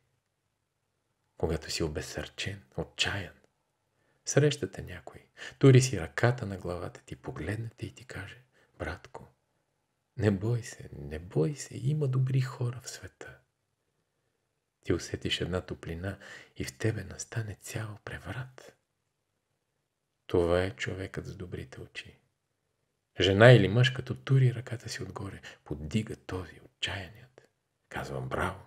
Когато си обесърчен, отчаян, срещате някой, тури си ръката на главата ти, погледнете и ти каже, братко, не бой се, не бой се, има добри хора в света. Ти усетиш една топлина и в тебе настане цял преврат. Това е човекът с добрите очи. Жена или мъж, като тури ръката си отгоре, подига този отчаяният. Казвам браво.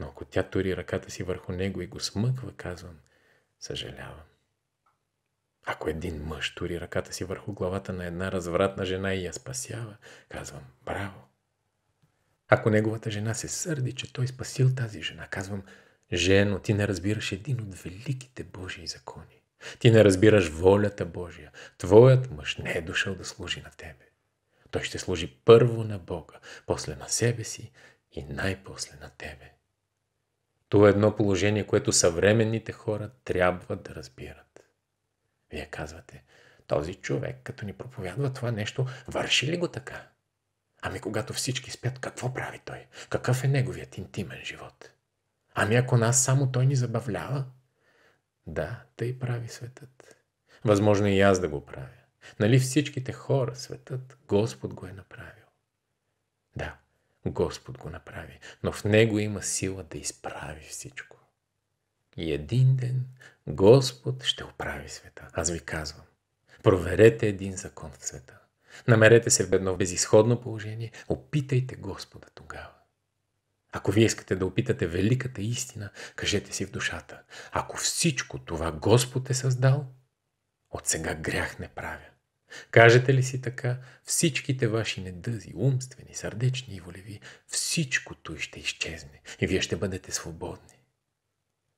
Но ако тя тури ръката си върху него и го смъква, казвам съжалявам. Ако един мъж тури ръката си върху главата на една развратна жена и я спасява, казвам браво. Ако неговата жена се сърди, че той спасил тази жена, казвам, жено, ти не разбираш един от великите Божии закони. Ти не разбираш волята Божия. Твоят мъж не е дошъл да служи на тебе. Той ще служи първо на Бога, после на себе си и най-после на тебе. То е едно положение, което съвременните хора трябва да разбират. Вие казвате, този човек, като ни проповядва това нещо, върши ли го така? Ами когато всички спят, какво прави той? Какъв е неговият интимен живот? Ами ако нас само той ни забавлява? Да, тъй прави светът. Възможно и аз да го правя. Нали всичките хора, светът, Господ го е направил. Да, Господ го направи, но в него има сила да изправи всичко. И един ден Господ ще оправи света. Аз ви казвам, проверете един закон в света. Намерете се в едно безисходно положение, опитайте Господа тогава. Ако вие искате да опитате великата истина, кажете си в душата. Ако всичко това Господ е създал, от сега грях не правя. Кажете ли си така, всичките ваши недъзи, умствени, сърдечни и волеви, всичкото ще изчезне и вие ще бъдете свободни.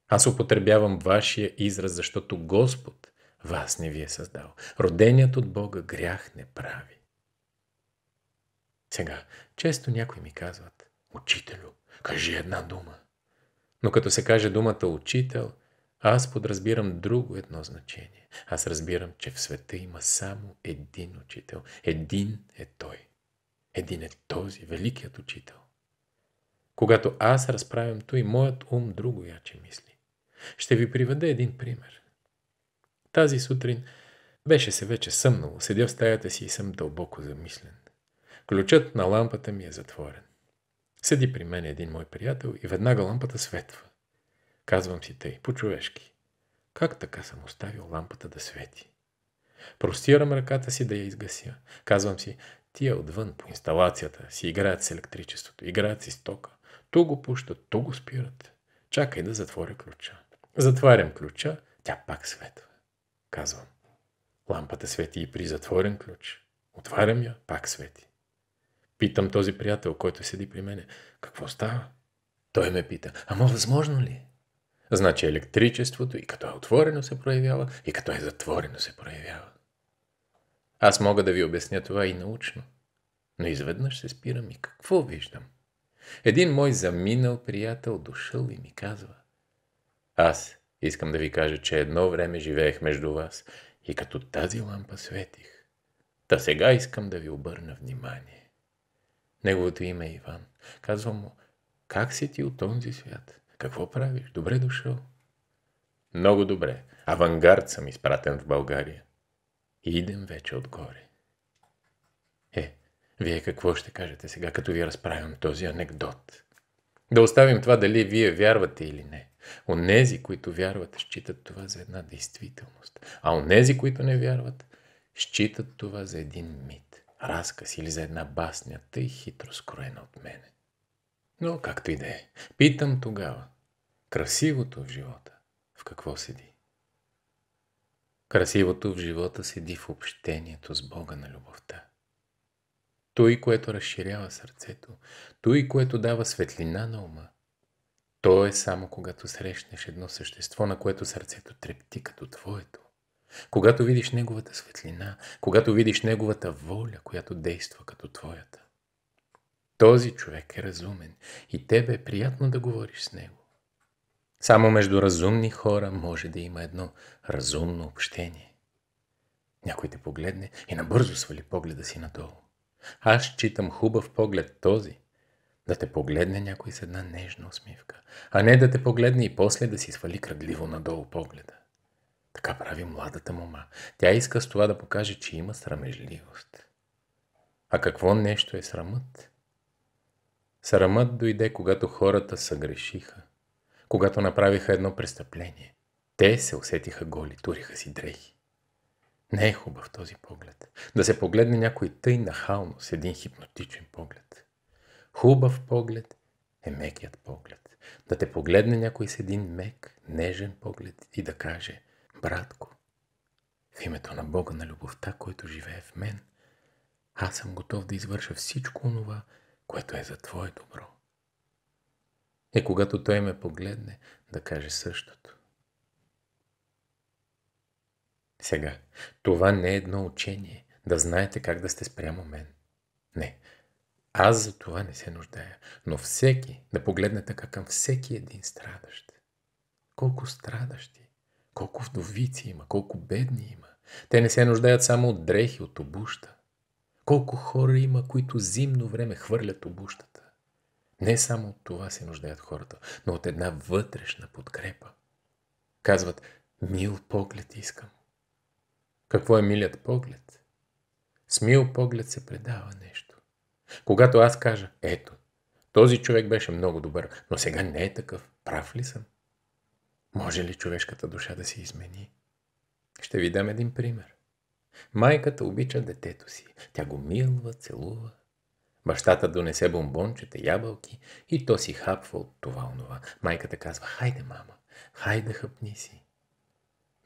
Аз употребявам вашия израз, защото Господ вас не ви е създал. Роденият от Бога грях не прави. Сега, често някои ми казват, учителю, кажи една дума. Но като се каже думата учител, аз подразбирам друго едно значение. Аз разбирам, че в света има само един учител. Един е той. Един е този, великият учител. Когато аз разправям той, моят ум друго яче мисли. Ще ви приведа един пример. Тази сутрин беше се вече съмнало, седя в стаята си и съм дълбоко замислен. Ключът на лампата ми е затворен. Седи при мен един мой приятел и веднага лампата светва. Казвам си тъй, по-човешки. Как така съм оставил лампата да свети? Простирам ръката си да я изгася. Казвам си, тия отвън по инсталацията си играят с електричеството, играят си с тока. Ту го пущат, ту го спират. Чакай да затворя ключа. Затварям ключа, тя пак светва казвам. Лампата свети и при затворен ключ. Отварям я, пак свети. Питам този приятел, който седи при мене, какво става? Той ме пита, ама възможно ли? Значи електричеството и като е отворено се проявява, и като е затворено се проявява. Аз мога да ви обясня това и научно. Но изведнъж се спирам и какво виждам? Един мой заминал приятел дошъл и ми казва. Аз Искам да ви кажа, че едно време живеех между вас и като тази лампа светих. Та сега искам да ви обърна внимание. Неговото име е Иван. Казвам му, как си ти от този свят? Какво правиш? Добре дошъл. Много добре. Авангард съм изпратен в България. И идем вече отгоре. Е, вие какво ще кажете сега, като ви разправям този анекдот? Да оставим това дали вие вярвате или не. Онези, които вярват, считат това за една действителност. А онези, които не вярват, считат това за един мит, разказ или за една басня, тъй хитро скроена от мене. Но както и да е, питам тогава, красивото в живота, в какво седи? Красивото в живота седи в общението с Бога на любовта. Той, което разширява сърцето, той, което дава светлина на ума, то е само когато срещнеш едно същество, на което сърцето трепти като твоето. Когато видиш неговата светлина, когато видиш неговата воля, която действа като твоята. Този човек е разумен и тебе е приятно да говориш с него. Само между разумни хора може да има едно разумно общение. Някой те погледне и набързо свали погледа си надолу. Аз читам хубав поглед този, да те погледне някой с една нежна усмивка, а не да те погледне и после да си свали кръгливо надолу погледа. Така прави младата мома. Тя иска с това да покаже, че има срамежливост. А какво нещо е срамът? Срамът дойде, когато хората съгрешиха, когато направиха едно престъпление. Те се усетиха голи, туриха си дрехи. Не е хубав този поглед. Да се погледне някой тъй нахално с един хипнотичен поглед. Хубав поглед е мекият поглед. Да те погледне някой с един мек, нежен поглед и да каже «Братко, в името на Бога на любовта, който живее в мен, аз съм готов да извърша всичко онова, което е за Твое добро». И когато Той ме погледне, да каже същото. Сега, това не е едно учение, да знаете как да сте спрямо мен. Не, аз за това не се нуждая. Но всеки, да погледне така към всеки един страдащ. Колко страдащи, колко вдовици има, колко бедни има. Те не се нуждаят само от дрехи, от обуща. Колко хора има, които зимно време хвърлят обущата. Не само от това се нуждаят хората, но от една вътрешна подкрепа. Казват, мил поглед искам. Какво е милият поглед? С мил поглед се предава нещо. Когато аз кажа, ето, този човек беше много добър, но сега не е такъв, прав ли съм? Може ли човешката душа да се измени? Ще ви дам един пример. Майката обича детето си. Тя го милва, целува. Бащата донесе бомбончета, ябълки и то си хапва от това онова. Майката казва, хайде, мама, хайде, хъпни си.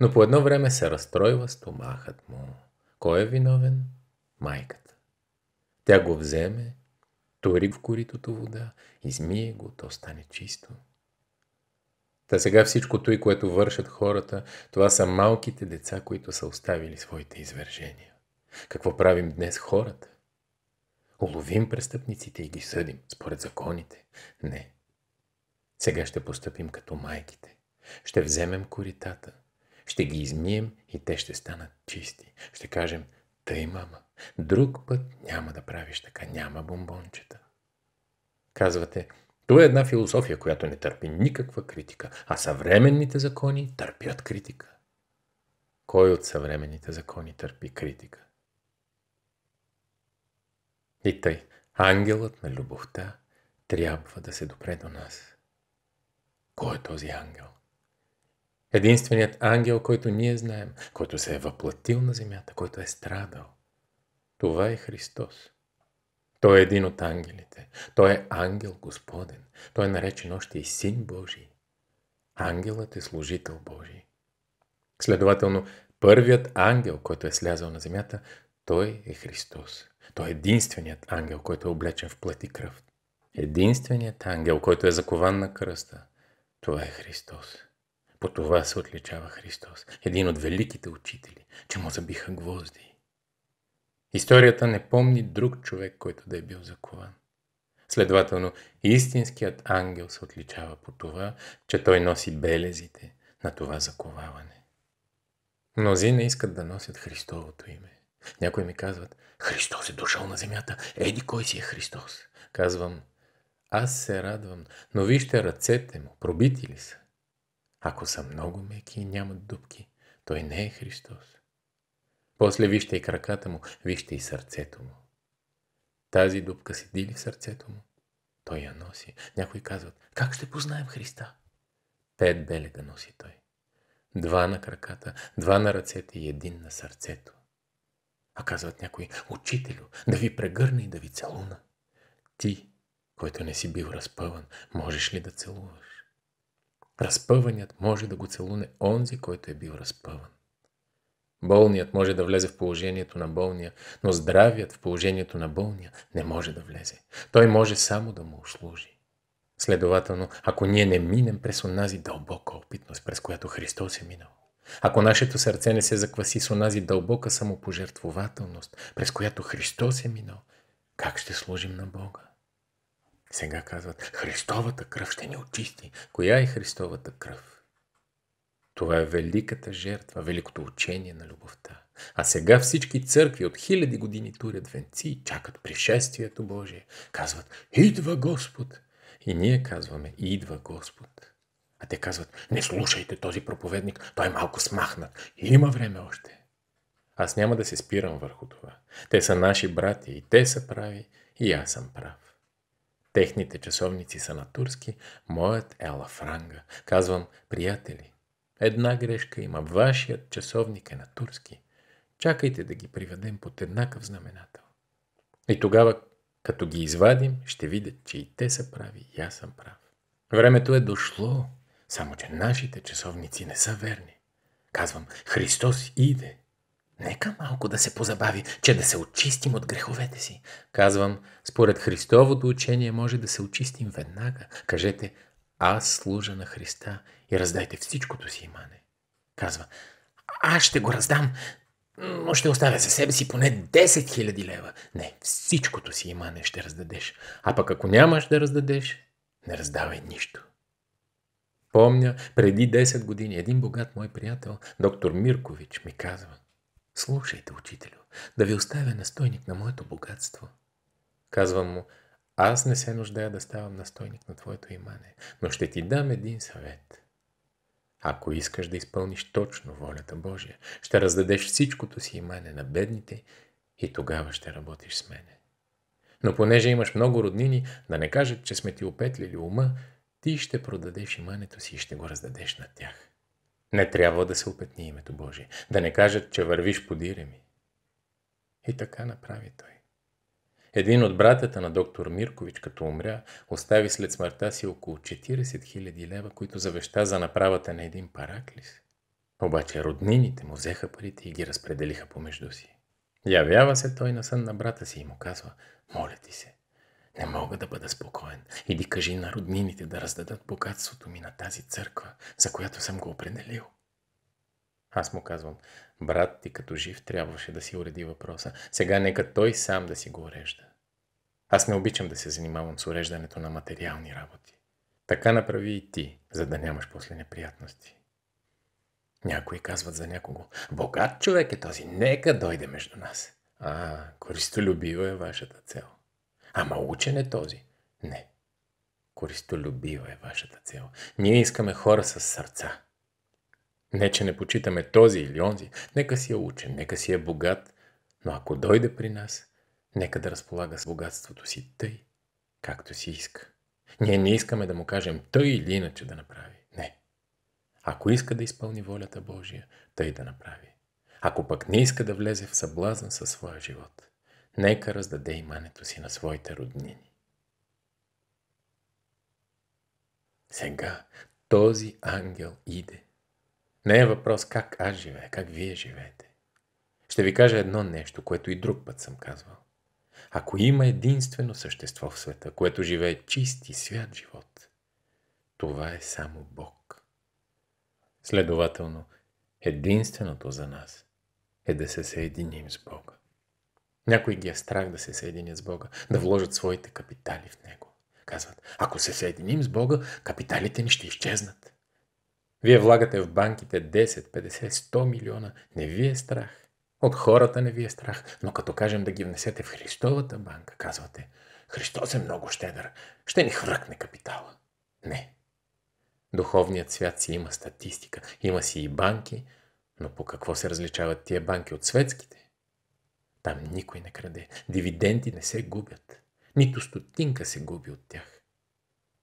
Но по едно време се разстройва стомахът му. Кой е виновен? Майката. Тя го вземе, тори в коритото вода, измие го, то стане чисто. Та сега всичко той, което вършат хората, това са малките деца, които са оставили своите извържения. Какво правим днес хората? Уловим престъпниците и ги съдим според законите? Не. Сега ще постъпим като майките. Ще вземем коритата, ще ги измием и те ще станат чисти. Ще кажем, тъй, мама, друг път няма да правиш така, няма бомбончета. Казвате, това е една философия, която не търпи никаква критика, а съвременните закони търпят критика. Кой от съвременните закони търпи критика? И тъй, ангелът на любовта трябва да се допре до нас. Кой е този ангел? Единственият ангел, който ние знаем, който се е въплатил на земята, който е страдал. Това е Христос. Той е един от ангелите. Той е ангел Господен. Той е наречен още и Син Божий. Ангелът е служител Божий. Следователно, първият ангел, който е слязал на земята, той е Христос. Той е единственият ангел, който е облечен в плът и кръв. Единственият ангел, който е закован на кръста, това е Христос. По това се отличава Христос, един от великите учители, че му забиха гвозди. Историята не помни друг човек, който да е бил закован. Следователно, истинският ангел се отличава по това, че той носи белезите на това заковаване. Мнози не искат да носят Христовото име. Някои ми казват, Христос е дошъл на земята, еди кой си е Христос. Казвам, аз се радвам, но вижте ръцете му, пробити ли са? Ако са много меки и нямат дубки, той не е Христос. После вижте и краката му, вижте и сърцето му. Тази дупка си дили в сърцето му? Той я носи. Някои казват, как ще познаем Христа? Пет е белега носи той. Два на краката, два на ръцете и един на сърцето. А казват някои, учителю, да ви прегърне и да ви целуна. Ти, който не си бил разпъван, можеш ли да целуваш? Разпъваният може да го целуне онзи, който е бил разпъван. Болният може да влезе в положението на болния, но здравият в положението на болния не може да влезе. Той може само да му услужи. Следователно, ако ние не минем през онази дълбока опитност, през която Христос е минал, ако нашето сърце не се закваси с онази дълбока самопожертвователност, през която Христос е минал, как ще служим на Бога? Сега казват, Христовата кръв ще ни очисти. Коя е Христовата кръв? Това е великата жертва, великото учение на любовта. А сега всички църкви от хиляди години турят венци и чакат пришествието Божие. Казват, идва Господ. И ние казваме, идва Господ. А те казват, не слушайте този проповедник, той е малко смахнат. Има време още. Аз няма да се спирам върху това. Те са наши брати и те са прави и аз съм прав. Техните часовници са на турски, моят е алафранга. Казвам, приятели, една грешка има, вашият часовник е на турски. Чакайте да ги приведем под еднакъв знаменател. И тогава, като ги извадим, ще видят, че и те са прави, и аз съм прав. Времето е дошло, само че нашите часовници не са верни. Казвам, Христос иде. Нека малко да се позабави, че да се очистим от греховете си. Казвам, според Христовото учение може да се очистим веднага. Кажете, аз служа на Христа и раздайте всичкото си имане. Казва, аз ще го раздам, но ще оставя за себе си поне 10 000 лева. Не, всичкото си имане ще раздадеш. А пък ако нямаш да раздадеш, не раздавай нищо. Помня, преди 10 години един богат мой приятел, доктор Миркович, ми казва – Слушайте, учителю, да ви оставя настойник на моето богатство. Казвам му, аз не се нуждая да ставам настойник на твоето имане, но ще ти дам един съвет. Ако искаш да изпълниш точно волята Божия, ще раздадеш всичкото си имане на бедните и тогава ще работиш с мене. Но понеже имаш много роднини, да не кажат, че сме ти опетлили ума, ти ще продадеш имането си и ще го раздадеш на тях. Не трябва да се опетни името Божие, да не кажат, че вървиш подире ми. И така направи той. Един от братята на доктор Миркович, като умря, остави след смъртта си около 40 000 лева, които завеща за направата на един параклис. Обаче роднините му взеха парите и ги разпределиха помежду си. Явява се той на сън на брата си и му казва, моля ти се, не мога да бъда спокоен. Иди кажи на роднините да раздадат богатството ми на тази църква, за която съм го определил. Аз му казвам, брат ти като жив трябваше да си уреди въпроса. Сега нека той сам да си го урежда. Аз не обичам да се занимавам с уреждането на материални работи. Така направи и ти, за да нямаш после неприятности. Някои казват за някого, богат човек е този, нека дойде между нас. А, користолюбива е вашата цел. Ама учен е този. Не. Користолюбива е вашата цел. Ние искаме хора с сърца. Не, че не почитаме този или онзи. Нека си е учен, нека си е богат. Но ако дойде при нас, нека да разполага с богатството си тъй, както си иска. Ние не искаме да му кажем тъй или иначе да направи. Не. Ако иска да изпълни волята Божия, тъй да направи. Ако пък не иска да влезе в съблазън със своя живот, нека раздаде имането си на своите роднини. Сега този ангел иде. Не е въпрос как аз живея, как вие живеете. Ще ви кажа едно нещо, което и друг път съм казвал. Ако има единствено същество в света, което живее чист и свят живот, това е само Бог. Следователно, единственото за нас е да се съединим с Бога. Някой ги е страх да се съединят с Бога, да вложат своите капитали в Него. Казват, ако се съединим с Бога, капиталите ни ще изчезнат. Вие влагате в банките 10, 50, 100 милиона. Не ви е страх. От хората не ви е страх. Но като кажем да ги внесете в Христовата банка, казвате, Христос е много щедър. Ще ни хръкне капитала. Не. Духовният свят си има статистика, има си и банки, но по какво се различават тия банки от светските? Там никой не краде. Дивиденти не се губят. Нито стотинка се губи от тях.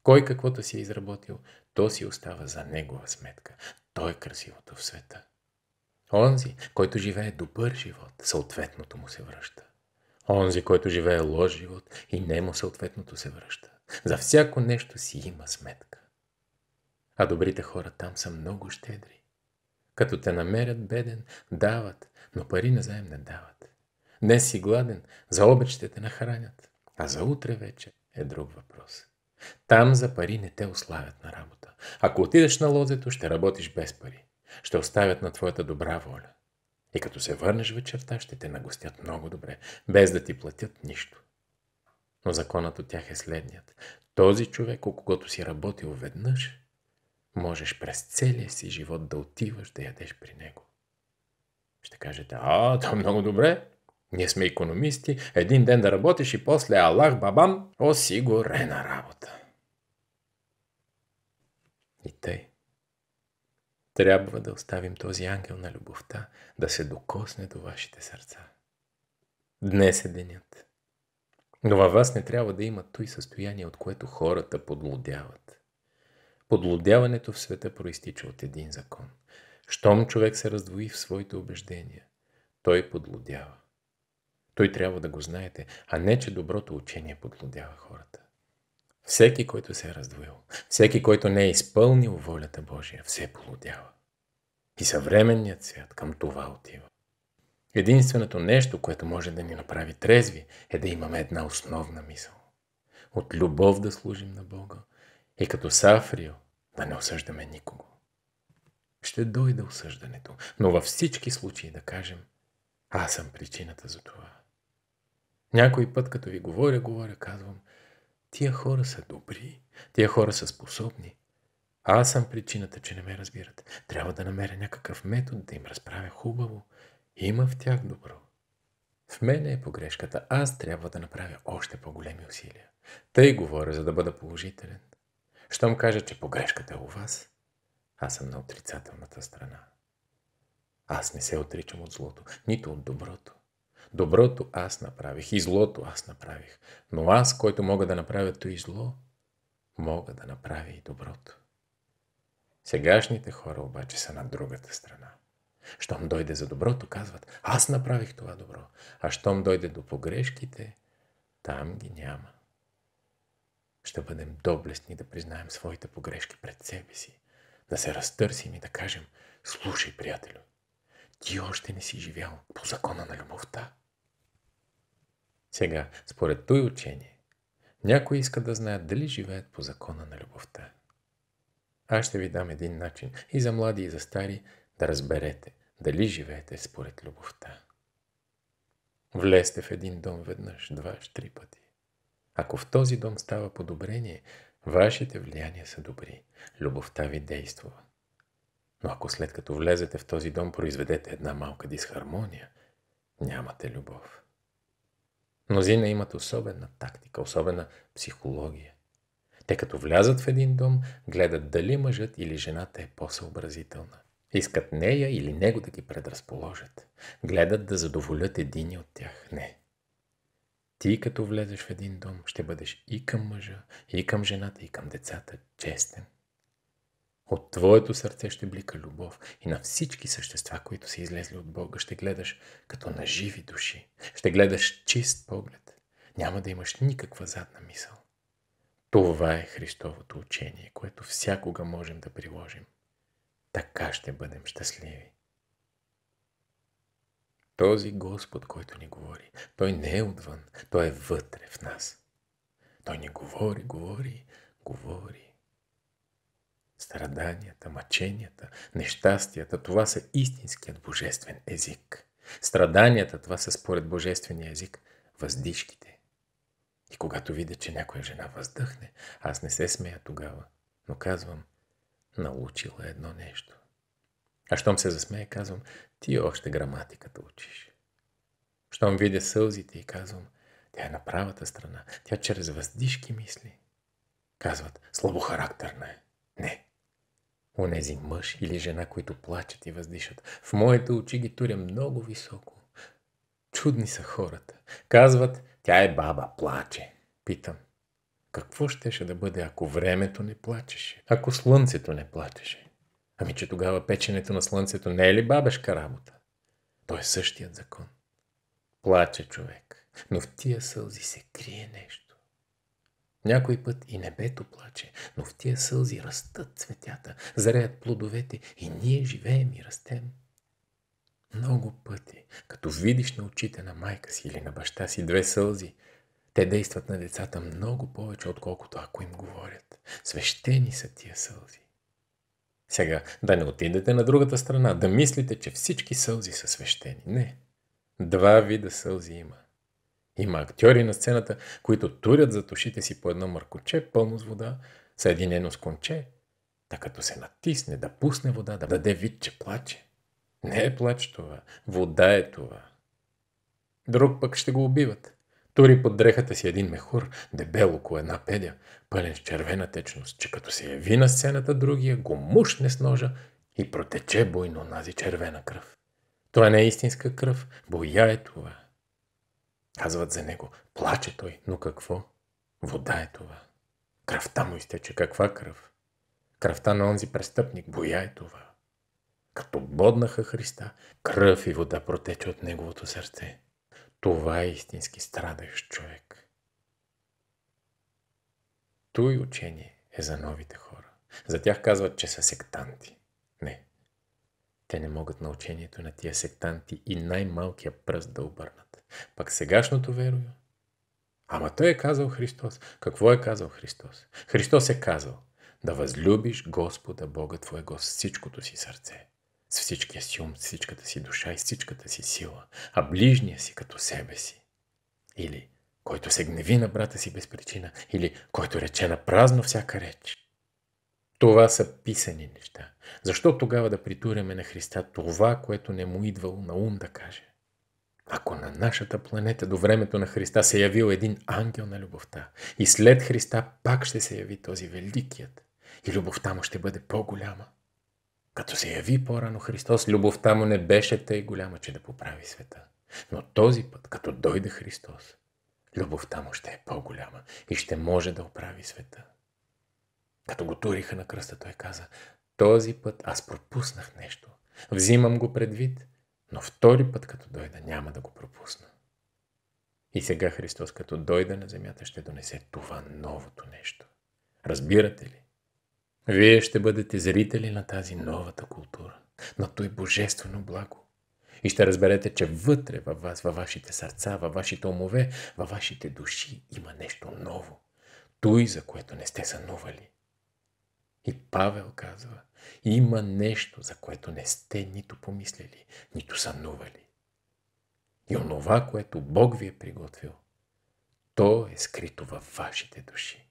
Кой каквото си е изработил, то си остава за негова сметка. Той е красивото в света. Онзи, който живее добър живот, съответното му се връща. Онзи, който живее лош живот и му съответното се връща. За всяко нещо си има сметка. А добрите хора там са много щедри. Като те намерят беден, дават, но пари назаем не дават. Днес си гладен, за обед ще те нахранят, а за утре вече е друг въпрос. Там за пари не те ославят на работа. Ако отидеш на лозето, ще работиш без пари. Ще оставят на твоята добра воля. И като се върнеш вечерта, ще те нагостят много добре, без да ти платят нищо. Но законът от тях е следният. Този човек, когато си работил веднъж, можеш през целия си живот да отиваш да ядеш при него. Ще кажете, а, то е много добре. Ние сме економисти, един ден да работиш и после Аллах бабам осигурена работа. И тъй. Трябва да оставим този ангел на любовта да се докосне до вашите сърца. Днес е денят. Но във вас не трябва да има той състояние, от което хората подлодяват. Подлодяването в света проистича от един закон. Щом човек се раздвои в своите убеждения, той подлодява. Той трябва да го знаете, а не, че доброто учение подлодява хората. Всеки, който се е раздвоил, всеки, който не е изпълнил волята Божия, все полудява. И съвременният свят към това отива. Единственото нещо, което може да ни направи трезви, е да имаме една основна мисъл. От любов да служим на Бога и като Сафрио да не осъждаме никого. Ще дойде осъждането, но във всички случаи да кажем, аз съм причината за това. Някой път, като ви говоря, говоря, казвам, тия хора са добри, тия хора са способни. А аз съм причината, че не ме разбират. Трябва да намеря някакъв метод да им разправя хубаво. Има в тях добро. В мене е погрешката. Аз трябва да направя още по-големи усилия. Тъй говоря, за да бъда положителен. Щом кажа, че погрешката е у вас, аз съм на отрицателната страна. Аз не се отричам от злото, нито от доброто. Доброто аз направих и злото аз направих. Но аз, който мога да направя то и зло, мога да направя и доброто. Сегашните хора обаче са на другата страна. Щом дойде за доброто, казват, аз направих това добро. А щом дойде до погрешките, там ги няма. Ще бъдем доблестни да признаем своите погрешки пред себе си. Да се разтърсим и да кажем, слушай, приятелю, ти още не си живял по закона на любовта. Сега, според той учение, някои иска да знаят дали живеят по закона на любовта. Аз ще ви дам един начин и за млади и за стари да разберете дали живеете според любовта. Влезте в един дом веднъж, два, три пъти. Ако в този дом става подобрение, вашите влияния са добри, любовта ви действа. Но ако след като влезете в този дом произведете една малка дисхармония, нямате любов. Мнозина имат особена тактика, особена психология. Те като влязат в един дом, гледат дали мъжът или жената е по-съобразителна. Искат нея или него да ги предразположат. Гледат да задоволят един от тях. Не. Ти като влезеш в един дом, ще бъдеш и към мъжа, и към жената, и към децата честен. От твоето сърце ще блика любов и на всички същества, които са излезли от Бога, ще гледаш като на живи души. Ще гледаш чист поглед. Няма да имаш никаква задна мисъл. Това е Христовото учение, което всякога можем да приложим. Така ще бъдем щастливи. Този Господ, който ни говори, Той не е отвън, Той е вътре в нас. Той ни говори, говори, говори Страданията, мъченията, нещастията – това са истинският божествен език. Страданията – това са според божествения език въздишките. И когато видя, че някоя жена въздъхне, аз не се смея тогава, но казвам – научила е едно нещо. А щом се засмея, казвам – ти още граматиката учиш. Щом видя сълзите и казвам – тя е на правата страна, тя чрез въздишки мисли. Казват – слабохарактерна е. Не, Онези мъж или жена, които плачат и въздишат. В моите очи ги туря много високо. Чудни са хората. Казват, тя е баба, плаче. Питам, какво щеше да бъде, ако времето не плачеше? Ако слънцето не плачеше? Ами, че тогава печенето на слънцето не е ли бабешка работа? Той е същият закон. Плаче човек, но в тия сълзи се крие нещо. Някой път и небето плаче, но в тия сълзи растат цветята, зареят плодовете и ние живеем и растем. Много пъти, като видиш на очите на майка си или на баща си две сълзи, те действат на децата много повече, отколкото ако им говорят. Свещени са тия сълзи. Сега, да не отидете на другата страна, да мислите, че всички сълзи са свещени. Не. Два вида сълзи има. Има актьори на сцената, които турят за тушите си по едно мъркоче, пълно с вода, съединено с конче, Та като се натисне да пусне вода, да даде вид, че плаче. Не е плач това, вода е това. Друг пък ще го убиват. Тури под дрехата си един мехур, дебел около една педя, пълен с червена течност, че като се яви на сцената другия, го мушне с ножа и протече буйно нази червена кръв. Това не е истинска кръв, боя е това. Казват за него. Плаче той, но какво? Вода е това. Кръвта му изтече. Каква кръв? Кръвта на онзи престъпник. Боя е това. Като боднаха Христа, кръв и вода протече от неговото сърце. Това е истински страдащ човек. Той учение е за новите хора. За тях казват, че са сектанти. Не. Те не могат на учението на тия сектанти и най-малкия пръст да обърнат. Пък сегашното верую. Ама той е казал Христос. Какво е казал Христос? Христос е казал да възлюбиш Господа Бога твоего с всичкото си сърце, с всичкия си ум, с всичката си душа и с всичката си сила, а ближния си като себе си. Или който се гневи на брата си без причина, или който рече на празно всяка реч. Това са писани неща. Защо тогава да притуряме на Христа това, което не му идвало на ум да каже? Ако на нашата планета до времето на Христа се е явил един ангел на любовта и след Христа пак ще се яви този великият и любовта му ще бъде по-голяма, като се яви по-рано Христос, любовта му не беше тъй голяма, че да поправи света. Но този път, като дойде Христос, любовта му ще е по-голяма и ще може да оправи света. Като го туриха на кръста, той каза, този път аз пропуснах нещо. Взимам го предвид но втори път като дойда няма да го пропусна. И сега Христос като дойде на земята ще донесе това новото нещо. Разбирате ли? Вие ще бъдете зрители на тази новата култура, на той божествено благо. И ще разберете, че вътре във вас, във вашите сърца, във вашите умове, във вашите души има нещо ново. Той, за което не сте сънували. И Павел казва – има нещо, за което не сте нито помислили, нито сънували. И онова, което Бог ви е приготвил, то е скрито във вашите души.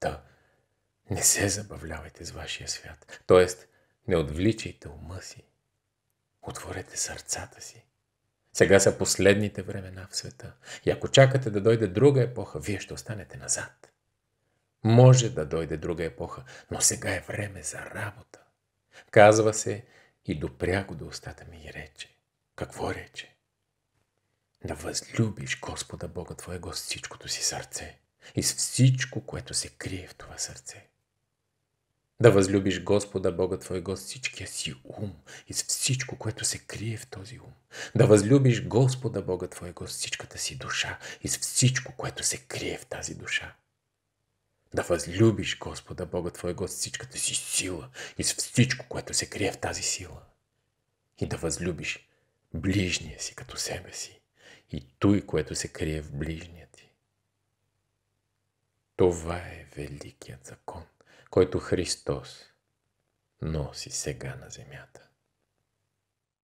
Та, не се забавлявайте с вашия свят, т.е. не отвличайте ума си, отворете сърцата си. Сега са последните времена в света и ако чакате да дойде друга епоха, вие ще останете назад. Може да дойде друга епоха, но сега е време за работа. Казва се и допряго до устата ми и рече. Какво рече? Да възлюбиш Господа Бога Твоего с всичкото си сърце и с всичко, което се крие в това сърце. Да възлюбиш Господа Бога Твоего с всичкия си ум и с всичко, което се крие в този ум. Да възлюбиш Господа Бога Твоего с всичката си душа и с всичко, което се крие в тази душа да възлюбиш Господа Бога Твоего с всичката си сила и с всичко, което се крие в тази сила. И да възлюбиш ближния си като себе си и той, което се крие в ближния ти. Това е великият закон, който Христос носи сега на земята.